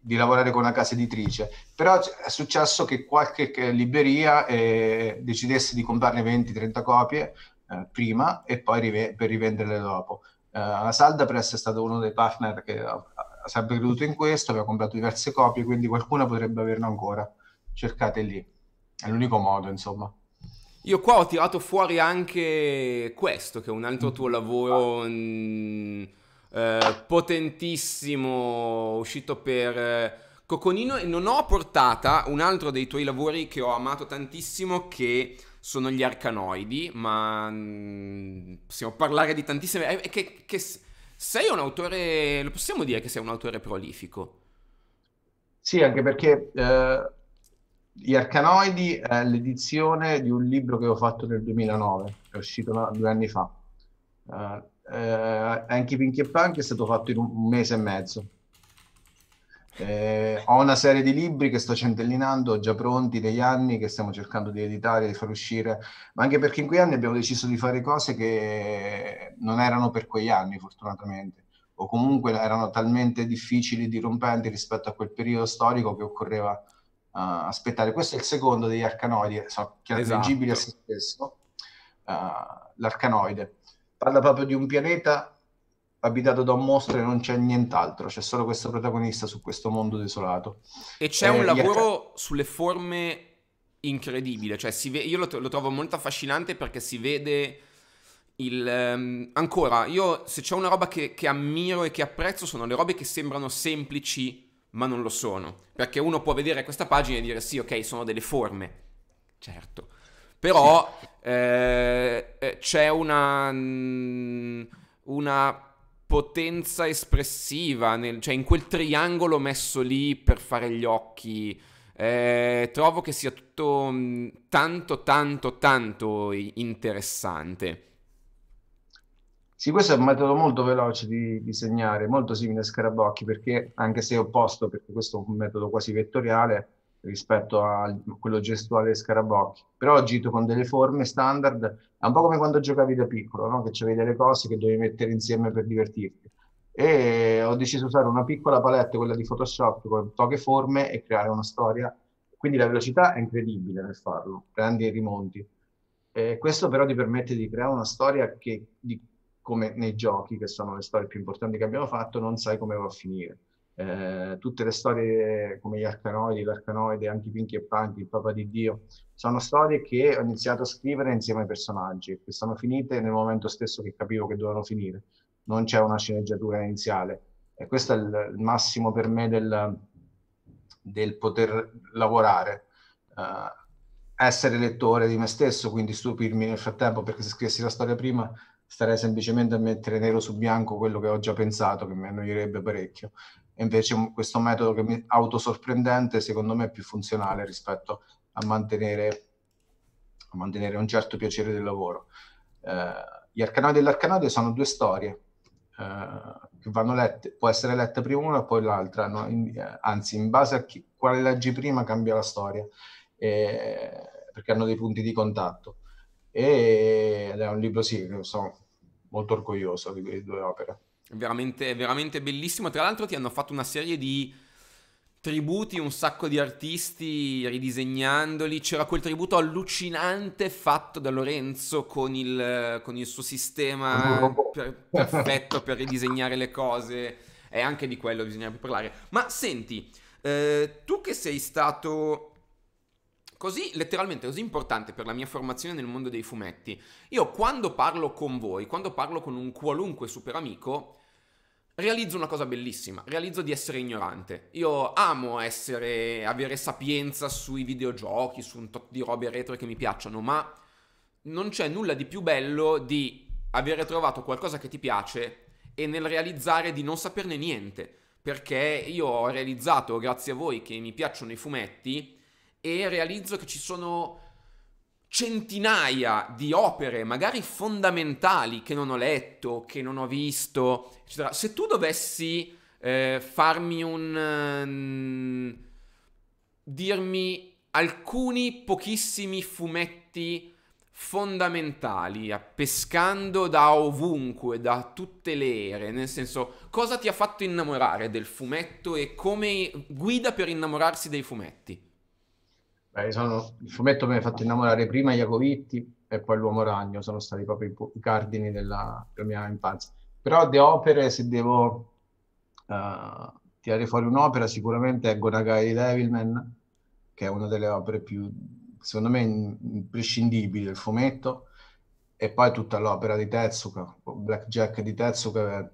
di lavorare con una casa editrice, però è successo che qualche libreria eh, decidesse di comprarne 20-30 copie eh, prima e poi rive- per rivenderle dopo. Eh, la Salda Press è stato uno dei partner che ha, ha sempre creduto in questo, aveva comprato diverse copie, quindi qualcuna potrebbe averne ancora. Cercate lì, è l'unico modo, insomma. Io qua ho tirato fuori anche questo, che è un altro tuo lavoro mh, mm, eh, potentissimo, uscito per eh, Coconino, e non ho portata un altro dei tuoi lavori che ho amato tantissimo, che sono gli arcanoidi, ma mh, mm, possiamo parlare di tantissime... Eh, che, che, sei un autore, lo possiamo dire che sei un autore prolifico? Sì, anche perché... Eh gli Arcanoidi è eh, l'edizione di un libro che ho fatto nel 2009, è uscito due anni fa. Uh, eh, anche Pinky e Punk è stato fatto in un mese e mezzo. Eh, ho una serie di libri che sto centellinando già pronti degli anni che stiamo cercando di editare, di far uscire, ma anche perché in quegli anni abbiamo deciso di fare cose che non erano per quegli anni, fortunatamente, o comunque erano talmente difficili, dirompenti rispetto a quel periodo storico che occorreva aspettare. Questo è il secondo degli arcanoidi, so, che è attingibile esatto. a se esatto. stesso, eh, l'arcanoide. Parla proprio di un pianeta abitato da un mostro e non c'è nient'altro, c'è solo questo protagonista su questo mondo desolato. E c'è eh, un lavoro arca... sulle forme incredibile, cioè ve- io lo, t- lo, trovo molto affascinante perché si vede il... Um, ancora, io se c'è una roba che, che ammiro e che apprezzo sono le robe che sembrano semplici ma non lo sono. Perché uno può vedere questa pagina e dire sì, ok, sono delle forme. Certo. Però eh, eh, c'è una, mm, una potenza espressiva, nel, cioè in quel triangolo messo lì per fare gli occhi. Eh, trovo che sia tutto mm, tanto, tanto, tanto interessante. Sì, questo è un metodo molto veloce di disegnare, molto simile a Scarabocchi, perché anche se è opposto, perché questo è un metodo quasi vettoriale rispetto a quello gestuale di Scarabocchi, però agito con delle forme standard, è un po' come quando giocavi da piccolo, no? che c'avevi delle cose che dovevi mettere insieme per divertirti. E ho deciso di usare una piccola palette, quella di Photoshop, con poche forme e creare una storia. Quindi la velocità è incredibile nel farlo, prendi i rimonti. Eh, questo però ti permette di creare una storia che, di, come nei giochi, che sono le storie più importanti che abbiamo fatto, non sai come va a finire. Eh, tutte le storie come gli arcanoidi, l'arcanoide, anche Pinky e Punky, il Papa di Dio, sono storie che ho iniziato a scrivere insieme ai personaggi, che sono finite nel momento stesso che capivo che dovevano finire. Non c'è una sceneggiatura iniziale. E questo è il, massimo per me del, del poter lavorare. Uh, essere lettore di me stesso, quindi stupirmi nel frattempo, perché se scrivessi la storia prima starei semplicemente a mettere nero su bianco quello che ho già pensato, che mi annoierebbe parecchio. E invece questo metodo che mi, autosorprendente secondo me è più funzionale rispetto a mantenere, a mantenere un certo piacere del lavoro. Eh, gli Arcanodi e l'Arcanode sono due storie eh, che vanno lette, può essere letta prima una e poi l'altra, no? in, eh, anzi in base a chi, quale leggi prima cambia la storia, eh, perché hanno dei punti di contatto e è un libro sì, sono molto orgoglioso di quelle due opere. Veramente, veramente bellissimo, tra l'altro ti hanno fatto una serie di tributi, un sacco di artisti ridisegnandoli, c'era quel tributo allucinante fatto da Lorenzo con il, con il suo sistema per, perfetto per ridisegnare le cose e anche di quello bisognerebbe parlare. Ma senti, eh, tu che sei stato così letteralmente così importante per la mia formazione nel mondo dei fumetti. Io quando parlo con voi, quando parlo con un qualunque super amico, realizzo una cosa bellissima, realizzo di essere ignorante. Io amo essere, avere sapienza sui videogiochi, su un tot di robe retro che mi piacciono, ma non c'è nulla di più bello di avere trovato qualcosa che ti piace e nel realizzare di non saperne niente. Perché io ho realizzato, grazie a voi che mi piacciono i fumetti, e realizzo che ci sono centinaia di opere, magari fondamentali, che non ho letto, che non ho visto, eccetera. Se tu dovessi eh, farmi un... Mm, dirmi alcuni pochissimi fumetti fondamentali, pescando da ovunque, da tutte le ere, nel senso cosa ti ha fatto innamorare del fumetto e come guida per innamorarsi dei fumetti? Beh, sono, il fumetto mi ha fatto innamorare prima Iacovitti e poi l'Uomo Ragno, sono stati proprio i, cardini della, della mia infanzia. Però di opere, se devo uh, tirare fuori un'opera, sicuramente è Gonagai Devilman, che è una delle opere più, secondo me, imprescindibili del fumetto, e poi tutta l'opera di Tetsuka, Blackjack di Tetsuka è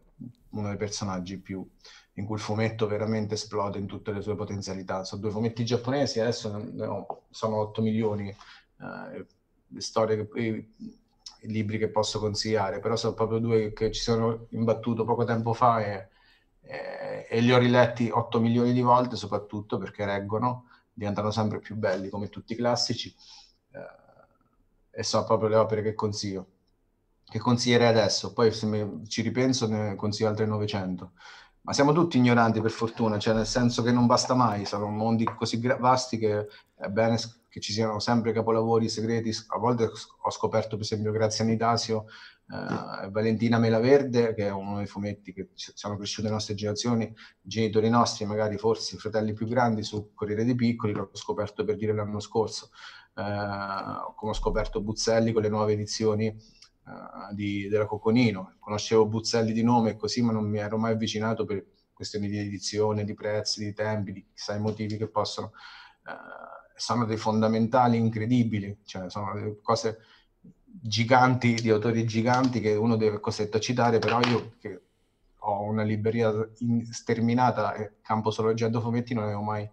uno dei personaggi più in cui il fumetto veramente esplode in tutte le sue potenzialità. Sono due fumetti giapponesi, adesso no, sono 8 milioni eh, le storie, i, i, libri che posso consigliare, però sono proprio due che ci sono imbattuto poco tempo fa e, e, e li ho riletti 8 milioni di volte, soprattutto perché reggono, diventano sempre più belli come tutti i classici eh, e sono proprio le opere che consiglio che consiglierei adesso, poi se mi, ci ripenso ne consiglio altre 900 ma siamo tutti ignoranti per fortuna, cioè nel senso che non basta mai, sono mondi così vasti che è bene che ci siano sempre capolavori segreti, a volte ho scoperto per esempio grazie a Nitasio eh, Valentina Melaverde, che è uno dei fumetti che sono cresciute le nostre generazioni, i genitori nostri, magari forse i fratelli più grandi su Corriere dei Piccoli, l'ho scoperto per dire l'anno scorso, eh, come ho scoperto Buzzelli con le nuove edizioni eh, di, della Coconino. Conoscevo Buzzelli di nome così, ma non mi ero mai avvicinato per questioni di edizione, di prezzi, di tempi, di chissà i motivi che possono. Uh, sono dei fondamentali incredibili, cioè sono cose giganti, di autori giganti che uno deve costretto a citare, però io che ho una libreria sterminata e campo solo oggetto fumetti non avevo mai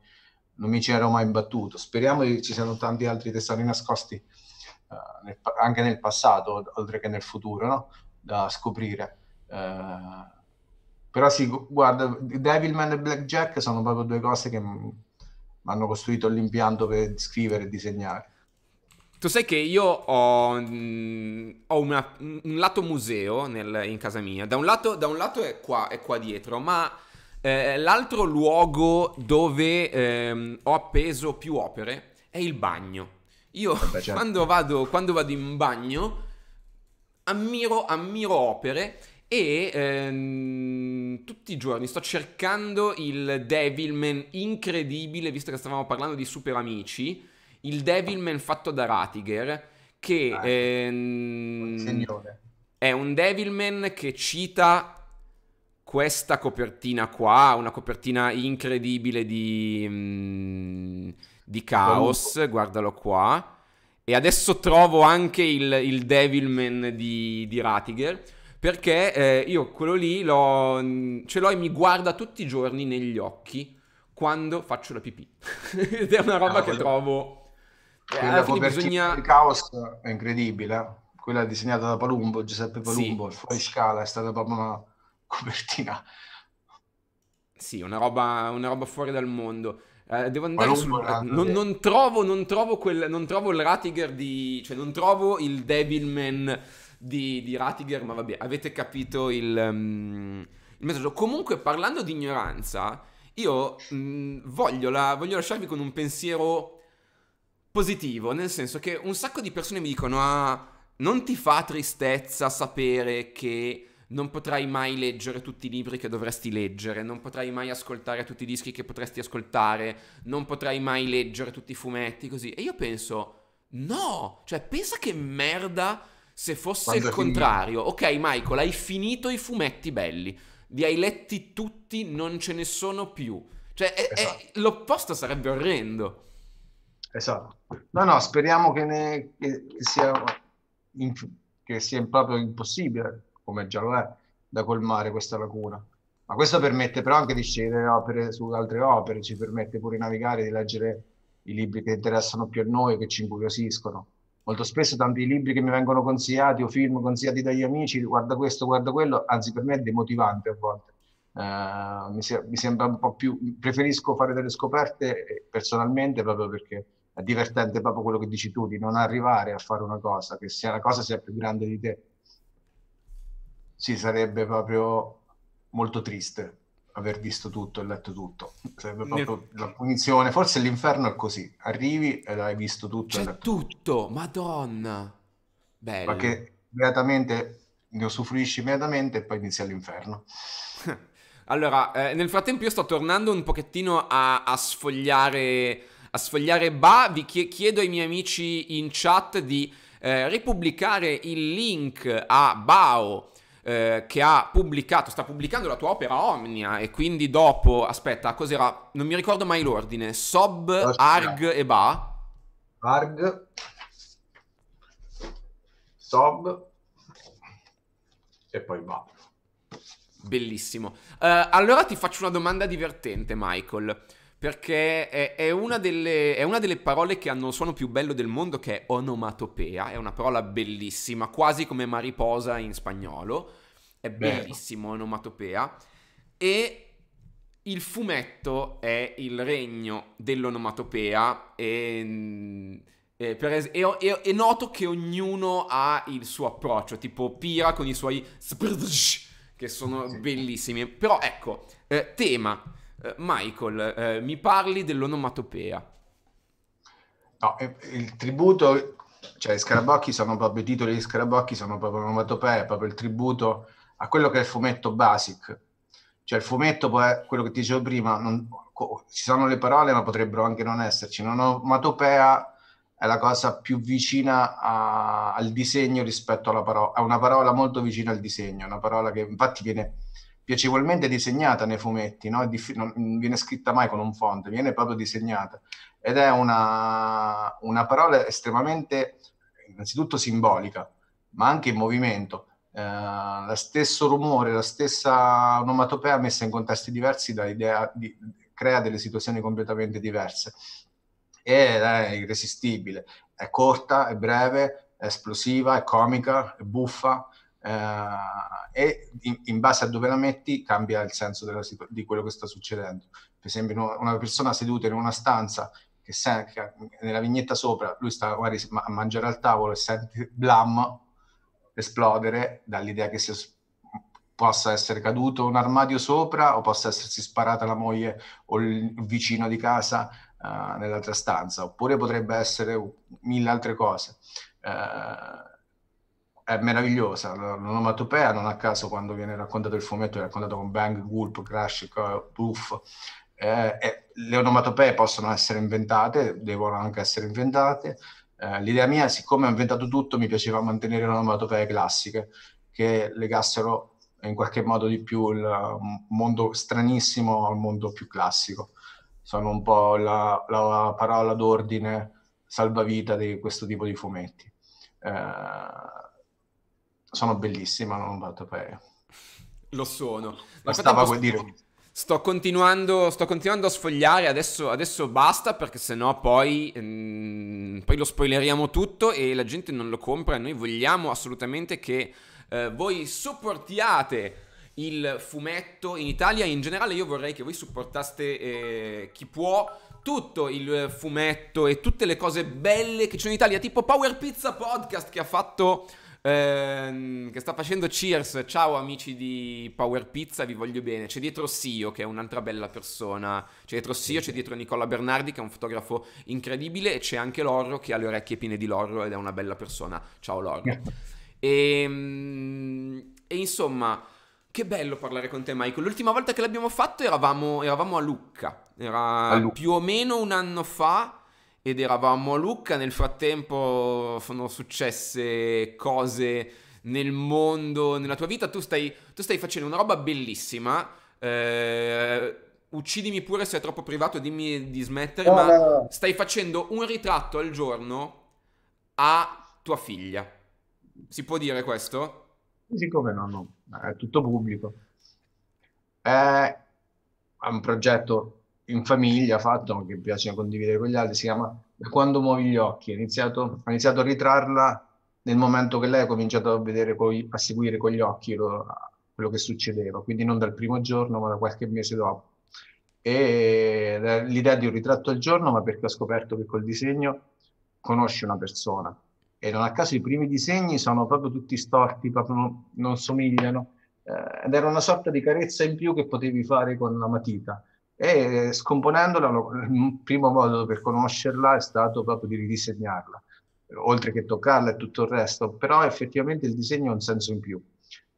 non mi ci ero mai imbattuto. Speriamo che ci siano tanti altri tesori nascosti eh, nel, anche nel passato, oltre che nel futuro, no? da scoprire. Uh, però sì, guarda, Devilman e Blackjack sono proprio due cose che mi hanno costruito l'impianto per scrivere e disegnare. Tu sai che io ho, mh, mm, ho una, un lato museo nel, in casa mia, da un lato, da un lato è, qua, è qua dietro, ma eh, l'altro luogo dove ehm, ho appeso più opere è il bagno. Io Vabbè, certo. quando, vado, quando, vado, in bagno ammiro, ammiro opere e ehm, tutti i giorni sto cercando il Devilman incredibile, visto che stavamo parlando di super amici, il Devilman fatto da Ratiger, che ah, ecco. ehm, è un Devilman che cita questa copertina qua, una copertina incredibile di... Mh, mm, di Chaos, oh. guardalo qua. E adesso trovo anche il, il Devilman di, di, Ratiger. Perché eh, io quello lì l'ho, ce l'ho e mi guarda tutti i giorni negli occhi quando faccio la pipì. Ed è una roba ah, che trovo. Eh, alla fine bisogna. Il caos è incredibile. Eh. Quella disegnata da Palumbo, Giuseppe Palumbo, sì. fuori scala, è stata proprio una copertina. Sì, una roba, una roba fuori dal mondo. Eh, devo andare su... Eh, non, non, trovo, non, trovo quel, non trovo il Ratiger di... Cioè, non trovo il Devilman di, di Ratiger, ma vabbè, avete capito il, um, il messaggio. Comunque, parlando di ignoranza, io mh, mm, voglio, la, voglio lasciarvi con un pensiero positivo, nel senso che un sacco di persone mi dicono, ah, non ti fa tristezza sapere che non potrai mai leggere tutti i libri che dovresti leggere, non potrai mai ascoltare tutti i dischi che potresti ascoltare, non potrai mai leggere tutti i fumetti, così. E io penso, no, cioè pensa che merda se fosse Quando il contrario. Ok Michael, hai finito i fumetti belli, li hai letti tutti, non ce ne sono più. Cioè è, esatto. è, l'opposto sarebbe orrendo. Esatto. No, no, speriamo che, ne, che sia, in, che sia proprio impossibile come già lo è, da colmare questa lacuna. Ma questo permette però anche di scegliere opere su altre opere, ci permette pure di navigare, di leggere i libri che interessano più a noi, che ci incuriosiscono. Molto spesso tanti libri che mi vengono consigliati o film consigliati dagli amici, guarda questo, guarda quello, anzi per me è demotivante a volte. Uh, mi, se- mi, sembra un po' più, preferisco fare delle scoperte eh, personalmente proprio perché è divertente proprio quello che dici tu, di non arrivare a fare una cosa, che sia la cosa sia più grande di te si sarebbe proprio molto triste aver visto tutto e letto tutto. Sarebbe proprio ne... la punizione. Forse l'inferno è così. Arrivi e hai visto tutto. C'è tutto. tutto, madonna. Bello. Perché immediatamente ne usufruisci immediatamente e poi inizia l'inferno. Allora, eh, nel frattempo io sto tornando un pochettino a, a sfogliare... A sfogliare Ba, vi chiedo ai miei amici in chat di eh, ripubblicare il link a Bao eh, che ha pubblicato, sta pubblicando la tua opera Omnia e quindi dopo, aspetta, cos'era? Non mi ricordo mai l'ordine, Sob, Arg e Ba. Arg, Sob e poi Ba. Bellissimo. Uh, allora ti faccio una domanda divertente, Michael perché è, è, una delle, è, una delle, parole che hanno il suono più bello del mondo, che è onomatopea, è una parola bellissima, quasi come mariposa in spagnolo, è bellissimo Bello. onomatopea, e il fumetto è il regno dell'onomatopea e, mm, e, es- e, e noto che ognuno ha il suo approccio, tipo Pira con i suoi che sono bellissimi, però ecco, eh, tema eh, Michael, eh, mi parli dell'onomatopea. No, il tributo, cioè Scarabocchi sono proprio, i titoli di Scarabocchi sono proprio onomatopea, è proprio il tributo a quello che è il fumetto basic. Cioè il fumetto, poi, quello che ti dicevo prima, non, ci sono le parole ma potrebbero anche non esserci. L'onomatopea è la cosa più vicina a, al disegno rispetto alla parola, è una parola molto vicina al disegno, una parola che infatti viene piacevolmente disegnata nei fumetti, no? Dif- non viene scritta mai con un font, viene proprio disegnata. Ed è una, una parola estremamente, innanzitutto simbolica, ma anche in movimento. Eh, lo stesso rumore, la stessa onomatopea messa in contesti diversi di, crea delle situazioni completamente diverse. Ed è irresistibile, è corta, è breve, è esplosiva, è comica, è buffa, Uh, e in, in, base a dove la metti cambia il senso della, di quello che sta succedendo. Per esempio, una persona seduta in una stanza che, sen- che nella vignetta sopra lui sta magari a mangiare al tavolo e sente blam esplodere dall'idea che sia, possa essere caduto un armadio sopra o possa essersi sparata la moglie o il vicino di casa uh, nell'altra stanza, oppure potrebbe essere mille altre cose. Uh, è meravigliosa. L'onomatopea non a caso quando viene raccontato il fumetto è raccontato con bang, gulp, crash, puff. Eh, eh, le onomatopee possono essere inventate, devono anche essere inventate. Eh, l'idea mia, siccome ho inventato tutto, mi piaceva mantenere le onomatopee classiche che legassero in qualche modo di più il mm, mondo stranissimo al mondo più classico. Sono un po' la, la parola d'ordine salvavita di questo tipo di fumetti. Eh, sono bellissima, non vado per... Lo sono. Ma stava per dire... Sto continuando, sto continuando, a sfogliare, adesso, adesso basta perché sennò poi, mh, mm, poi lo spoileriamo tutto e la gente non lo compra. Noi vogliamo assolutamente che eh, voi supportiate il fumetto in Italia. In generale io vorrei che voi supportaste eh, chi può tutto il fumetto e tutte le cose belle che c'è in Italia, tipo Power Pizza Podcast che ha fatto ehm, che sta facendo Cheers. Ciao amici di Power Pizza, vi voglio bene. C'è dietro Sio, che è un'altra bella persona. C'è dietro Sio, c'è dietro Nicola Bernardi, che è un fotografo incredibile. E c'è anche Lorro, che ha le orecchie piene di Lorro ed è una bella persona. Ciao Lorro. e, ehm, e insomma... Che bello parlare con te, Michael. L'ultima volta che l'abbiamo fatto eravamo, eravamo a Lucca. Era a Lucca. più o meno un anno fa ed eravamo a Lucca. Nel frattempo sono successe cose nel mondo, nella tua vita. Tu stai, tu stai facendo una roba bellissima. Eh, uccidimi pure se è troppo privato, dimmi di smettere. No, ma no, no. stai facendo un ritratto al giorno a tua figlia. Si può dire questo? Siccome no, no, è tutto pubblico. Eh, è un progetto in famiglia fatto, che piace condividere con gli altri, si chiama quando muovi gli occhi. Ho iniziato, iniziato a ritrarla nel momento che lei ha cominciato a, vedere a seguire con gli occhi lo, quello che succedeva, quindi non dal primo giorno, ma da qualche mese dopo. E l'idea di un ritratto al giorno, ma perché ho scoperto che col disegno conosci una persona. E non a caso i primi disegni sono proprio tutti storti, proprio non, non somigliano. Eh, ed era una sorta di carezza in più che potevi fare con la matita. E scomponendola, il primo modo per conoscerla è stato proprio di ridisegnarla, oltre che toccarla e tutto il resto, però effettivamente il disegno ha un senso in più.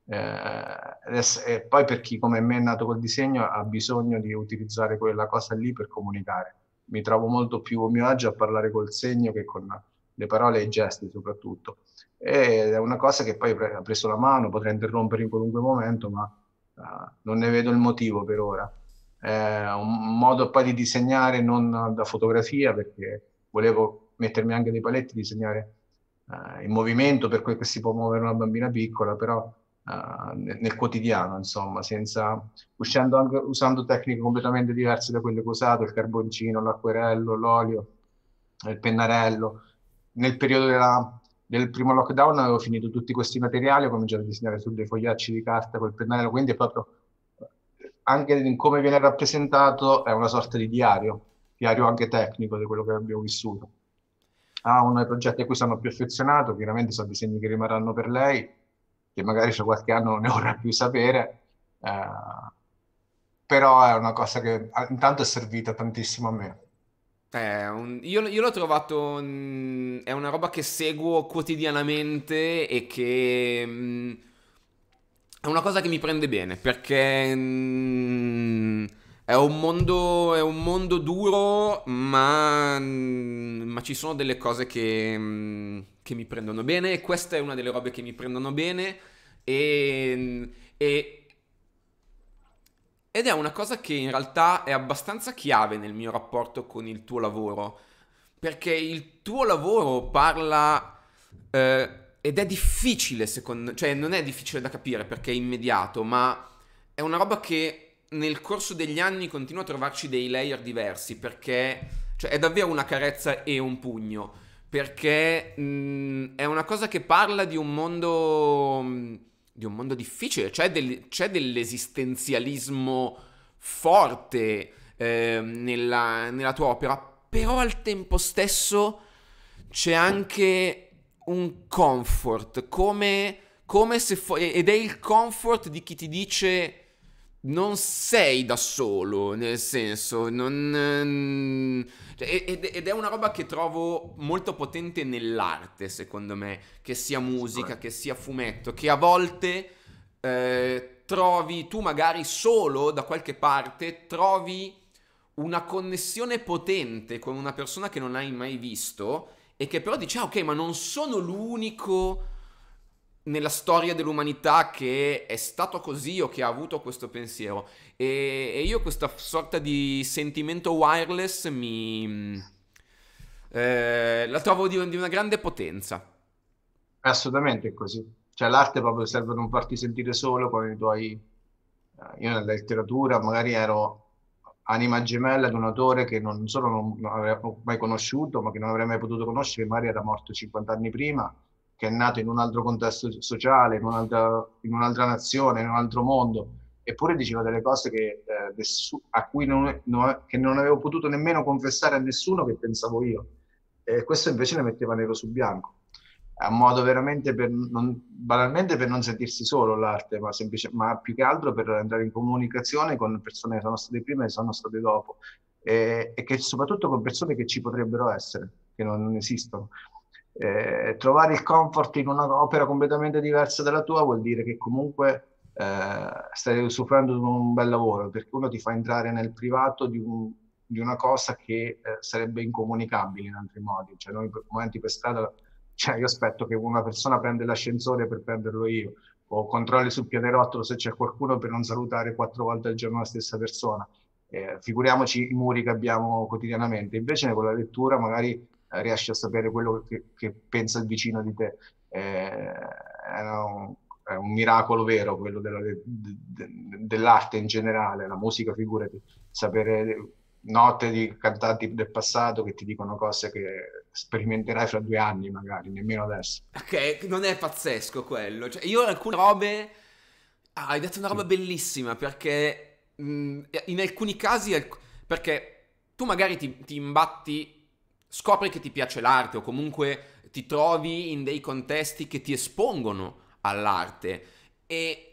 Eh, poi per chi come me è nato col disegno ha bisogno di utilizzare quella cosa lì per comunicare. Mi trovo molto più a mio agio a parlare col segno che con le parole e i gesti soprattutto. E è una cosa che poi ha preso la mano, potrei interrompere in qualunque momento, ma uh, non ne vedo il motivo per ora eh, un modo poi di disegnare non da fotografia perché volevo mettermi anche dei paletti, disegnare eh, in movimento per quel che si può muovere una bambina piccola, però eh, nel quotidiano, insomma, senza, uscendo anche, usando tecniche completamente diverse da quelle che ho usato, il carboncino, l'acquerello, l'olio, il pennarello. Nel periodo della, del primo lockdown avevo finito tutti questi materiali, ho cominciato a disegnare su dei fogliacci di carta col pennarello, quindi è proprio anche in come viene rappresentato è una sorta di diario, diario anche tecnico di quello che abbiamo vissuto. Ha uno dei progetti a cui sono più affezionato, chiaramente sono disegni che rimarranno per lei, che magari fra qualche anno non ne vorrà più sapere, eh, però è una cosa che intanto è servita tantissimo a me. Un, io, io, l'ho trovato. Mh, è una roba che seguo quotidianamente e che. Mh, mm, è una cosa che mi prende bene perché mm, è, un mondo, è un mondo, duro, ma, mm, ma ci sono delle cose che, mm, che, mi prendono bene e questa è una delle robe che mi prendono bene e, mm, e, ed è una cosa che in realtà è abbastanza chiave nel mio rapporto con il tuo lavoro perché il tuo lavoro parla... Eh, ed è difficile secondo... cioè non è difficile da capire perché è immediato, ma è una roba che nel corso degli anni continua a trovarci dei layer diversi perché cioè, è davvero una carezza e un pugno perché mh, mhmm, è una cosa che parla di un mondo di un mondo difficile cioè del, c'è dell'esistenzialismo forte eh, nella, nella tua opera però al tempo stesso c'è anche un comfort, come, come se fosse... ed è il comfort di chi ti dice non sei da solo, nel senso, non... Cioè, ed, ed, è una roba che trovo molto potente nell'arte, secondo me, che sia musica, che sia fumetto, che a volte eh, trovi, tu magari solo da qualche parte, trovi una connessione potente con una persona che non hai mai visto e che però dice, ah ok, ma non sono l'unico nella storia dell'umanità che è stato così o che ha avuto questo pensiero. E, e io questa sorta di sentimento wireless mi... Eh, la trovo di, di, una grande potenza. Assolutamente è così. Cioè l'arte proprio serve a non farti sentire solo con i tuoi... Eh, io nella letteratura magari ero anima gemella di un autore che non solo non, non avevo mai conosciuto, ma che non avrei mai potuto conoscere, magari era morto 50 anni prima, che è nato in un altro contesto sociale, in un'altra, in un'altra nazione, in un altro mondo, eppure diceva delle cose che, eh, nessu- a cui non, no, che non avevo potuto nemmeno confessare a nessuno che pensavo io. E questo invece ne metteva nero su bianco è un modo veramente per non, banalmente per non sentirsi solo l'arte, ma, semplice, ma più che altro per andare in comunicazione con persone che sono state prima e sono state dopo e, e che soprattutto con persone che ci potrebbero essere, che non, non esistono. Eh, trovare il comfort in un'opera completamente diversa dalla tua vuol dire che comunque eh, stai usufruendo di un bel lavoro, perché uno ti fa entrare nel privato di, un, di una cosa che eh, sarebbe incomunicabile in altri modi. Cioè noi momenti per strada cioè io aspetto che una persona prenda l'ascensore per prenderlo io, o controlli sul pianerottolo se c'è qualcuno per non salutare quattro volte al giorno la stessa persona. Eh, figuriamoci i muri che abbiamo quotidianamente, invece con la lettura magari eh, riesci a sapere quello che, che, pensa il vicino di te. Eh, è, un, è, un, miracolo vero quello della, de, de, dell'arte in generale, la musica, figurati, sapere note di cantanti del passato che ti dicono cose che sperimenterai fra due anni magari, nemmeno adesso. Ok, non è pazzesco quello. Cioè, io alcune robe... Ah, hai detto una roba sì. bellissima perché mh, mm, in alcuni casi... Alc... Perché tu magari ti, ti imbatti, scopri che ti piace l'arte o comunque ti trovi in dei contesti che ti espongono all'arte e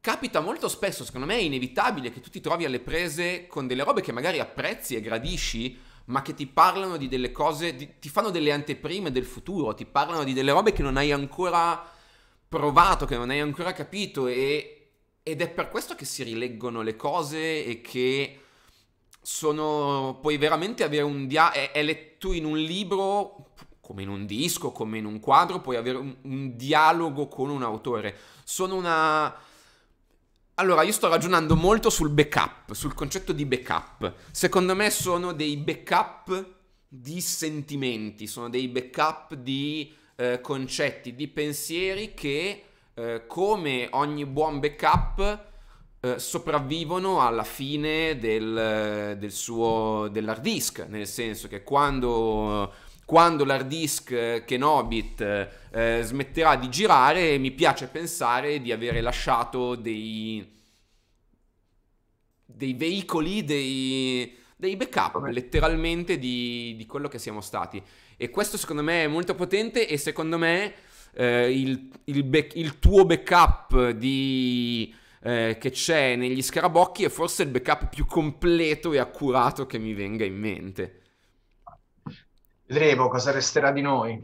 capita molto spesso, secondo me è inevitabile che tu ti trovi alle prese con delle robe che magari apprezzi e gradisci, ma che ti parlano di delle cose, di, ti fanno delle anteprime del futuro, ti parlano di delle robe che non hai ancora provato, che non hai ancora capito e, ed è per questo che si rileggono le cose e che sono, puoi veramente avere un dialogo, è, è letto in un libro come in un disco, come in un quadro, puoi avere un, un dialogo con un autore. Sono una allora, io sto ragionando molto sul backup, sul concetto di backup. Secondo me sono dei backup di sentimenti, sono dei backup di eh, concetti, di pensieri che, eh, come ogni buon backup, eh, sopravvivono alla fine del, del suo, dell'hard disk, nel senso che quando quando l'hard disk Kenobit eh, eh, eh, smetterà di girare, mi piace pensare di avere lasciato dei, dei veicoli, dei, dei backup letteralmente di, di, quello che siamo stati. E questo secondo me è molto potente e secondo me eh, il, il, be- il, tuo backup di, eh, che c'è negli scarabocchi è forse il backup più completo e accurato che mi venga in mente. Vedremo cosa resterà di noi.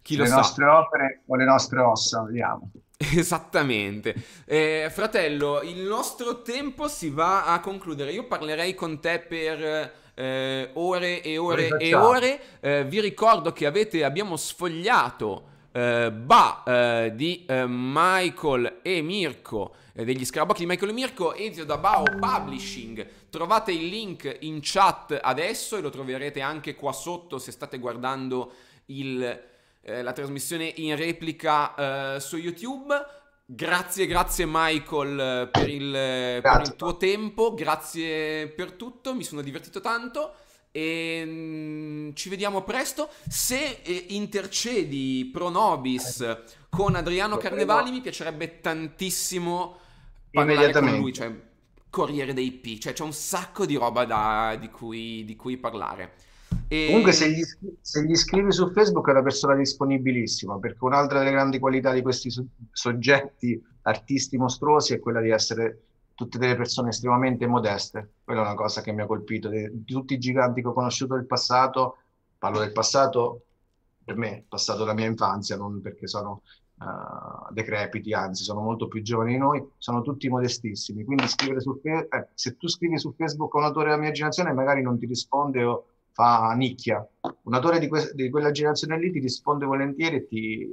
Chi le lo le nostre opere o le nostre ossa, vediamo. Esattamente. Eh, fratello, il nostro tempo si va a concludere. Io parlerei con te per eh, ore e ore e ore. Eh, vi ricordo che avete, abbiamo sfogliato eh, Ba eh, di eh, Michael e Mirko degli Scarabocchi di Michael e Mirko, Ezio da Bao Publishing Trovate il link in chat adesso e lo troverete anche qua sotto se state guardando il, eh, la trasmissione in replica eh, su YouTube. Grazie, grazie Michael eh, eh, per il, grazie. per il, tuo tempo, grazie per tutto, mi sono divertito tanto e mm, ci vediamo presto. Se eh, intercedi Pro Nobis con Adriano Carnevali mi piacerebbe tantissimo parlare con lui, cioè Corriere dei P, cioè c'è un sacco di roba da, di, cui, di, cui, parlare. E... Comunque se gli, se gli, scrivi su Facebook è una persona disponibilissima, perché un'altra delle grandi qualità di questi soggetti, artisti mostruosi, è quella di essere tutte delle persone estremamente modeste. Quella è una cosa che mi ha colpito, di tutti i giganti che ho conosciuto del passato, parlo del passato per me, passato la mia infanzia, non perché sono uh, decrepiti, anzi sono molto più giovani di noi, sono tutti modestissimi. Quindi scrivere fe- eh, se tu scrivi su Facebook un autore della mia generazione magari non ti risponde o fa nicchia. Un autore di, que- di quella generazione lì ti risponde volentieri e, ti-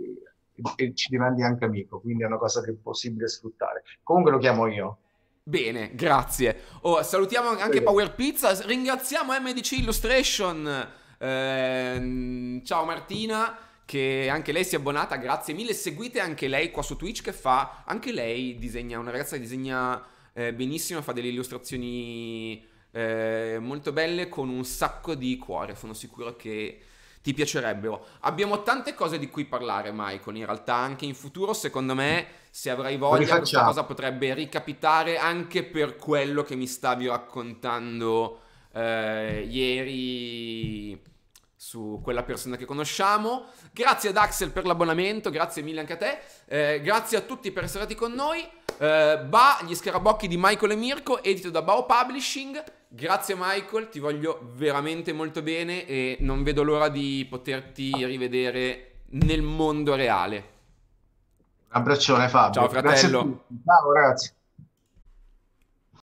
e ci diventi anche amico, quindi è una cosa che è possibile sfruttare. Comunque lo chiamo io. Bene, grazie. Oh, salutiamo anche sì. Power Pizza, ringraziamo MDC Illustration. Eh, ciao Martina che anche lei si è abbonata, grazie mille, seguite anche lei qua su Twitch che fa, anche lei disegna, una ragazza che disegna eh, benissimo, fa delle illustrazioni eh, molto belle con un sacco di cuore, sono sicuro che ti piacerebbero. Abbiamo tante cose di cui parlare, Michael, in realtà anche in futuro, secondo me, se avrai voglia, questa cosa potrebbe ricapitare anche per quello che mi stavi raccontando eh, ieri su quella persona che conosciamo. Grazie ad Axel per l'abbonamento, grazie mille anche a te. Eh, grazie a tutti per essere stati con noi. Eh, ba, gli scarabocchi di Michael e Mirko, edito da Bao Publishing. Grazie Michael, ti voglio veramente molto bene e non vedo l'ora di poterti rivedere nel mondo reale. Un abbraccione Fabio. Ciao fratello. Ciao ragazzi.